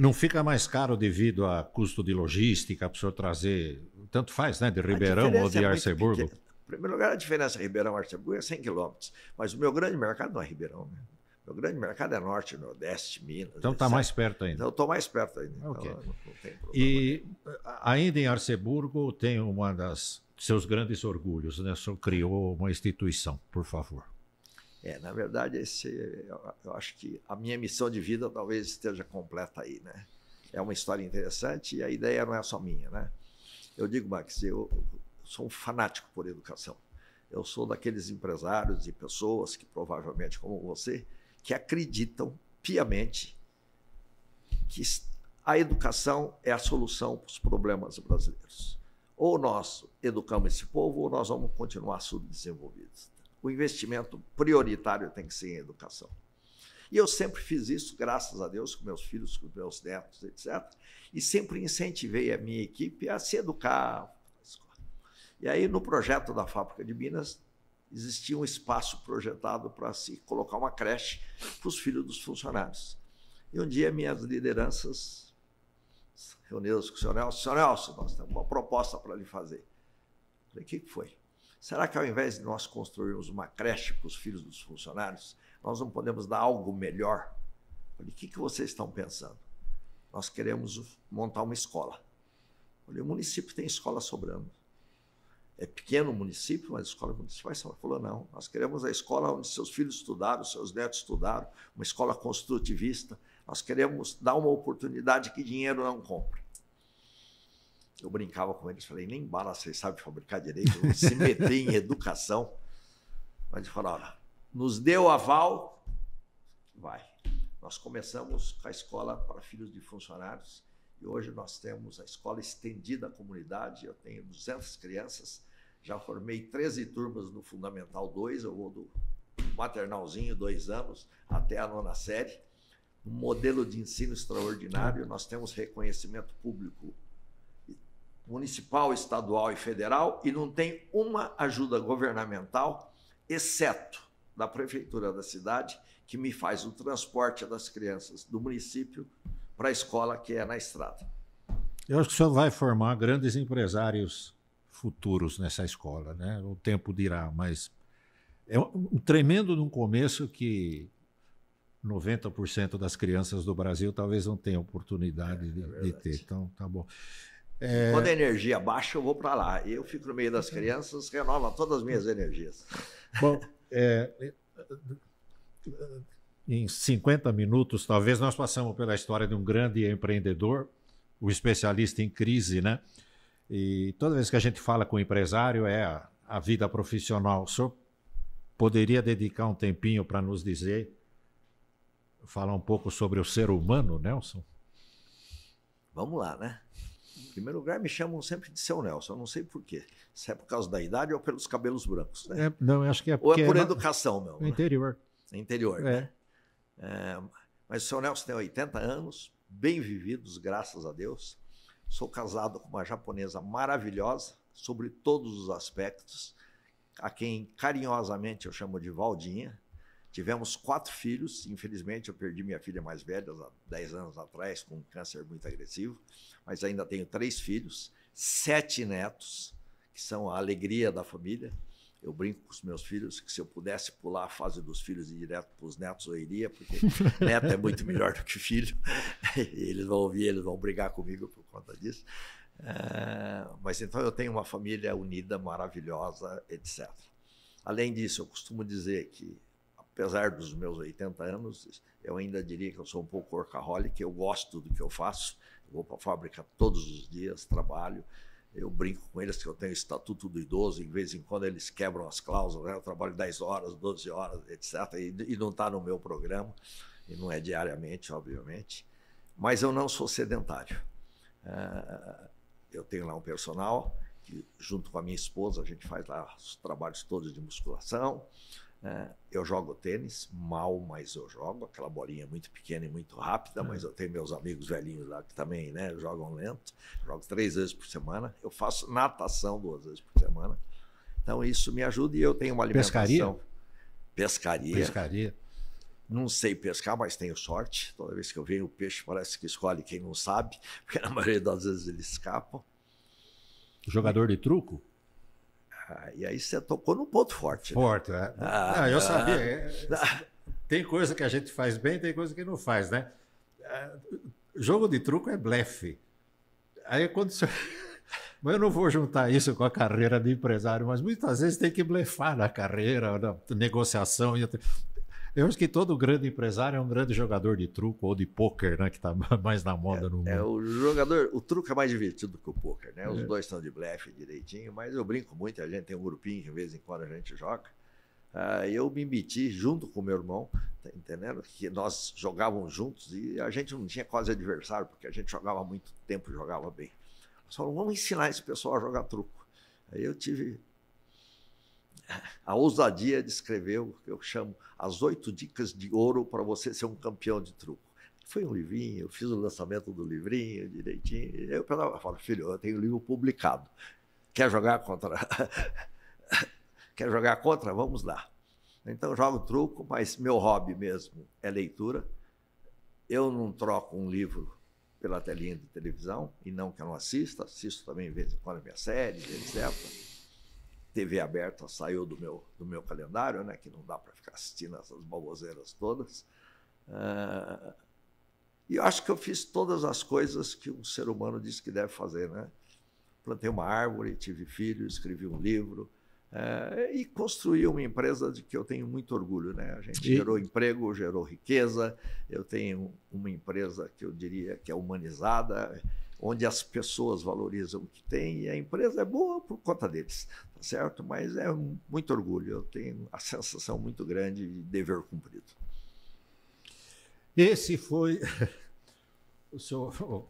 não fica mais caro devido a custo de logística para o senhor trazer, tanto faz, né, de Ribeirão ou de é Arceburgo? Em primeiro lugar, a diferença Ribeirão-Arceburgo é 100 quilômetros, mas o meu grande mercado não é Ribeirão, né? Meu grande mercado é norte, nordeste, Minas. Então está mais perto ainda. Então estou mais perto ainda. Ah, okay. Então, e ainda em Arceburgo tem uma das seus grandes orgulhos, né? O senhor criou uma instituição, por favor. É, na verdade, esse, eu acho que a minha missão de vida talvez esteja completa aí, né? É uma história interessante e a ideia não é só minha, né? Eu digo, Max, eu sou um fanático por educação. Eu sou daqueles empresários e pessoas que provavelmente, como você, que acreditam piamente que a educação é a solução para os problemas brasileiros. Ou nós educamos esse povo, ou nós vamos continuar subdesenvolvidos o investimento prioritário tem que ser em educação. E eu sempre fiz isso, graças a Deus, com meus filhos, com meus netos, etc. E sempre incentivei a minha equipe a se educar. E aí, no projeto da Fábrica de Minas, existia um espaço projetado para se colocar uma creche para os filhos dos funcionários. E um dia, minhas lideranças reunidas com o senhor Nelson, senhor Nelson, nós temos uma proposta para lhe fazer. Eu falei, o que foi? Será que ao invés de nós construirmos uma creche para os filhos dos funcionários, nós não podemos dar algo melhor? Falei, o que, que vocês estão pensando? Nós queremos montar uma escola. Falei, o município tem escola sobrando. É pequeno o município, mas escola municipal. Ela é falou, não, nós queremos a escola onde seus filhos estudaram, seus netos estudaram, uma escola construtivista. Nós queremos dar uma oportunidade que dinheiro não compra. Eu brincava com eles, falei, nem bala vocês sabem fabricar direito, se meter em educação. Mas eles falaram, nos deu aval, vai. Nós começamos com a escola para filhos de funcionários e hoje nós temos a escola estendida à comunidade. Eu tenho 200 crianças, já formei 13 turmas no Fundamental 2, eu vou do maternalzinho, dois anos, até a nona série. Um modelo de ensino extraordinário, nós temos reconhecimento público municipal, estadual e federal e não tem uma ajuda governamental, exceto da prefeitura da cidade, que me faz o transporte das crianças do município para a escola que é na estrada. Eu acho que o senhor vai formar grandes empresários futuros nessa escola, né? O tempo dirá, mas é um tremendo num começo que 90% das crianças do Brasil talvez não tenham oportunidade é, de, é de, ter. Então, tá bom. É... Quando a energia baixa, eu vou para lá. Eu fico no meio das uhum. crianças, renova todas as minhas energias. Bom, é, em 50 minutos, talvez, nós passamos pela história de um grande empreendedor, o especialista em crise, né? E toda vez que a gente fala com empresário, é a, a vida profissional. O senhor poderia dedicar um tempinho para nos dizer, falar um pouco sobre o ser humano, Nelson? Vamos lá, né? Em primeiro lugar, me chamam sempre de seu Nelson, eu não sei porquê. Se é por causa da idade ou pelos cabelos brancos. Né? É, não, acho que é Ou é por é educação, meu. No né? interior. Interior, é. né? É, mas o seu Nelson tem 80 anos, bem vividos, graças a Deus. Sou casado com uma japonesa maravilhosa, sobre todos os aspectos, a quem carinhosamente eu chamo de Valdinha. Tivemos quatro filhos. Infelizmente, eu perdi minha filha mais velha há 10 anos atrás, com um câncer muito agressivo. Mas ainda tenho três filhos, sete netos, que são a alegria da família. Eu brinco com os meus filhos que se eu pudesse pular a fase dos filhos e ir direto para os netos, eu iria, porque neto é muito melhor do que filho. eles vão ouvir, eles vão brigar comigo por conta disso. Ah, mas então eu tenho uma família unida, maravilhosa, etc. Além disso, eu costumo dizer que apesar dos meus 80 anos, eu ainda diria que eu sou um pouco workaholic, eu gosto do que eu faço, vou para a fábrica todos os dias, trabalho, eu brinco com eles que eu tenho o estatuto do idoso, e de vez em quando eles quebram as cláusulas, né? eu trabalho 10 horas, 12 horas, etc. E, e não está no meu programa, e não é diariamente, obviamente. Mas eu não sou sedentário. Eh, eu tenho lá um personal, que junto com a minha esposa a gente faz lá os trabalhos todos de musculação. É, eu jogo tênis, mal, mas eu jogo. Aquela bolinha muito pequena e muito rápida, é. mas eu tenho meus amigos velhinhos lá que também né, jogam lento. Jogo três vezes por semana. Eu faço natação duas vezes por semana. Então isso me ajuda e eu tenho uma alimentação. Pescaria? Pescaria. Pescaria. Não sei pescar, mas tenho sorte. Toda vez que eu venho, o peixe parece que escolhe quem não sabe, porque na maioria das vezes eles escapam. Jogador de truco? Ah, e aí você tocou num ponto forte. Né? Forte, né? é. Ah, eu sabia. Ah, é, é, ah. é, tem coisa que a gente faz bem, tem coisa que não faz, né? Jogo de truco é blefe. Aí quando você... Mas eu não vou juntar isso com a carreira de empresário, mas muitas vezes tem que blefar na carreira, na negociação. Eu acho que todo grande empresário é um grande jogador de truco ou de pôquer, né? Que está mais na moda é, no é, mundo. É, o jogador, o truco é mais divertido que o pôquer, né? Os é. dois estão de blefe direitinho, mas eu brinco muito, a gente tem um grupinho que de vez em quando a gente joga. Uh, eu me meti junto com meu irmão, tá entendendo? Que nós jogávamos juntos e a gente não tinha quase adversário, porque a gente jogava muito tempo, e jogava bem. Nós falamos, vamos ensinar esse pessoal a jogar truco. Aí eu tive a ousadia de escrever o que eu chamo As Oito Dicas de Ouro para Você Ser um Campeão de Truco. Foi um livrinho, eu fiz o lançamento do livrinho direitinho. Eu falo, filho, eu tenho o um livro publicado. Quer jogar contra? Quer jogar contra? Vamos lá. Então, jogo truco, mas meu hobby mesmo é leitura. Eu não troco um livro pela telinha de televisão, e não que eu não assista, assisto também de vez em quando minhas séries, etc. TV aberta saiu do meu, do meu calendário, né, que não dá para ficar assistindo essas baboseiras todas. Uh, e eu acho que eu fiz todas as coisas que um ser humano diz que deve fazer. Né? Plantei uma árvore, tive filho, escrevi um livro uh, e construí uma empresa de que eu tenho muito orgulho. Né? A gente e... gerou emprego, gerou riqueza, eu tenho uma empresa que eu diria que é humanizada onde as pessoas valorizam o que tem e a empresa é boa por conta deles, tá certo? Mas é muito orgulho, eu tenho a sensação muito grande de dever cumprido. Esse foi o seu o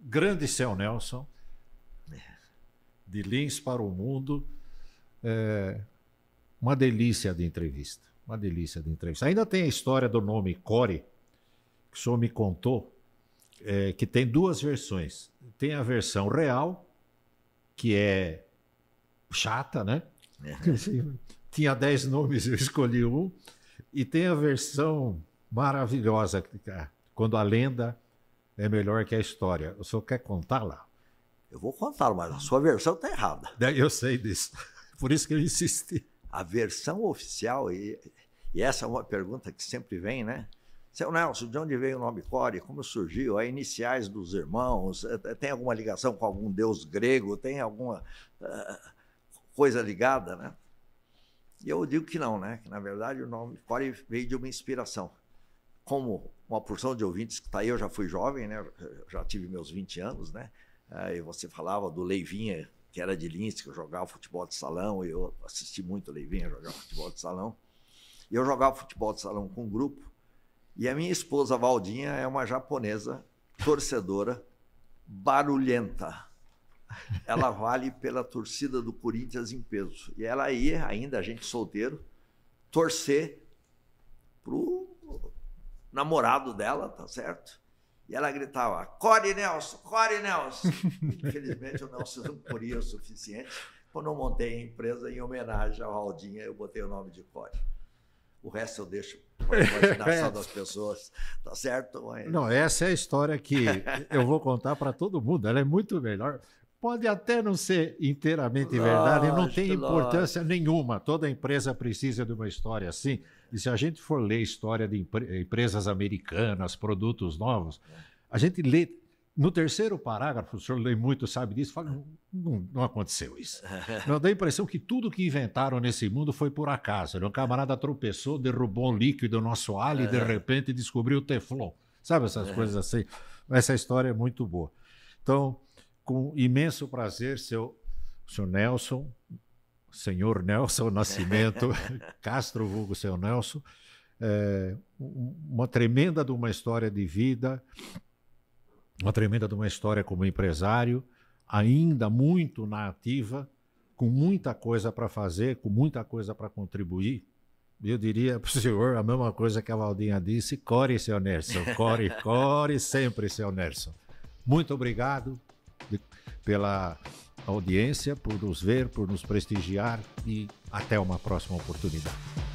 grande céu, Nelson, é. de Lins para o Mundo. É uma delícia de entrevista, uma delícia de entrevista. Ainda tem a história do nome Core, que o senhor me contou, é, que tem duas versões. Tem a versão real, que é chata, né? É. Tinha dez nomes, eu escolhi um. E tem a versão maravilhosa, é, quando a lenda é melhor que a história. O senhor quer contá-la? Eu vou contá-la, mas a sua versão está errada. É, eu sei disso. Por isso que eu insisti. A versão oficial, e, e essa é uma pergunta que sempre vem, né? Seu Nelson, de onde veio o nome Core? Como surgiu? As é iniciais dos irmãos? É, é, tem alguma ligação com algum deus grego? Tem alguma uh, coisa ligada, né? E eu digo que não, né? Que na verdade o nome Core veio de uma inspiração. Como uma porção de ouvintes que está aí, eu já fui jovem, né? Já tive meus 20 anos, né? Ah, e você falava do Leivinha, que era de Lins, que eu jogava futebol de salão, e eu assisti muito o Leivinha jogar futebol de salão. E eu jogava futebol de salão com um grupo e a minha esposa, Valdinha, é uma japonesa, torcedora, barulhenta. Ela vale pela torcida do Corinthians em peso. E ela ia, ainda a gente solteiro, torcer pro namorado dela, tá certo? E ela gritava: Core Nelson, Core Nelson. Infelizmente, o Nelson não corria o suficiente. Quando eu montei a empresa, em homenagem ao Aldinha, eu botei o nome de Core. O resto eu deixo a imaginação é. das pessoas, tá certo? Mas... Não, essa é a história que eu vou contar para todo mundo, ela é muito melhor. Pode até não ser inteiramente lógico, verdade, não tem importância lógico. nenhuma. Toda empresa precisa de uma história assim. E se a gente for ler história de empresas americanas, produtos novos, a gente lê no terceiro parágrafo, o senhor lê muito, sabe disso, fala, não, não, aconteceu isso. Não dá a impressão que tudo que inventaram nesse mundo foi por acaso. Um né? camarada tropeçou, derrubou um líquido no alho e de repente descobriu o teflon. Sabe essas coisas assim? Essa história é muito boa. Então, com imenso prazer, seu, seu Nelson, senhor Nelson Nascimento Castro, vulgo seu Nelson, é, uma tremenda de uma história de vida, uma tremenda de uma história como empresário, ainda muito na ativa, com muita coisa para fazer, com muita coisa para contribuir. Eu diria para o senhor a mesma coisa que a Valdinha disse: core, seu Nelson, core, core sempre, seu Nelson. Muito obrigado pela audiência, por nos ver, por nos prestigiar e até uma próxima oportunidade.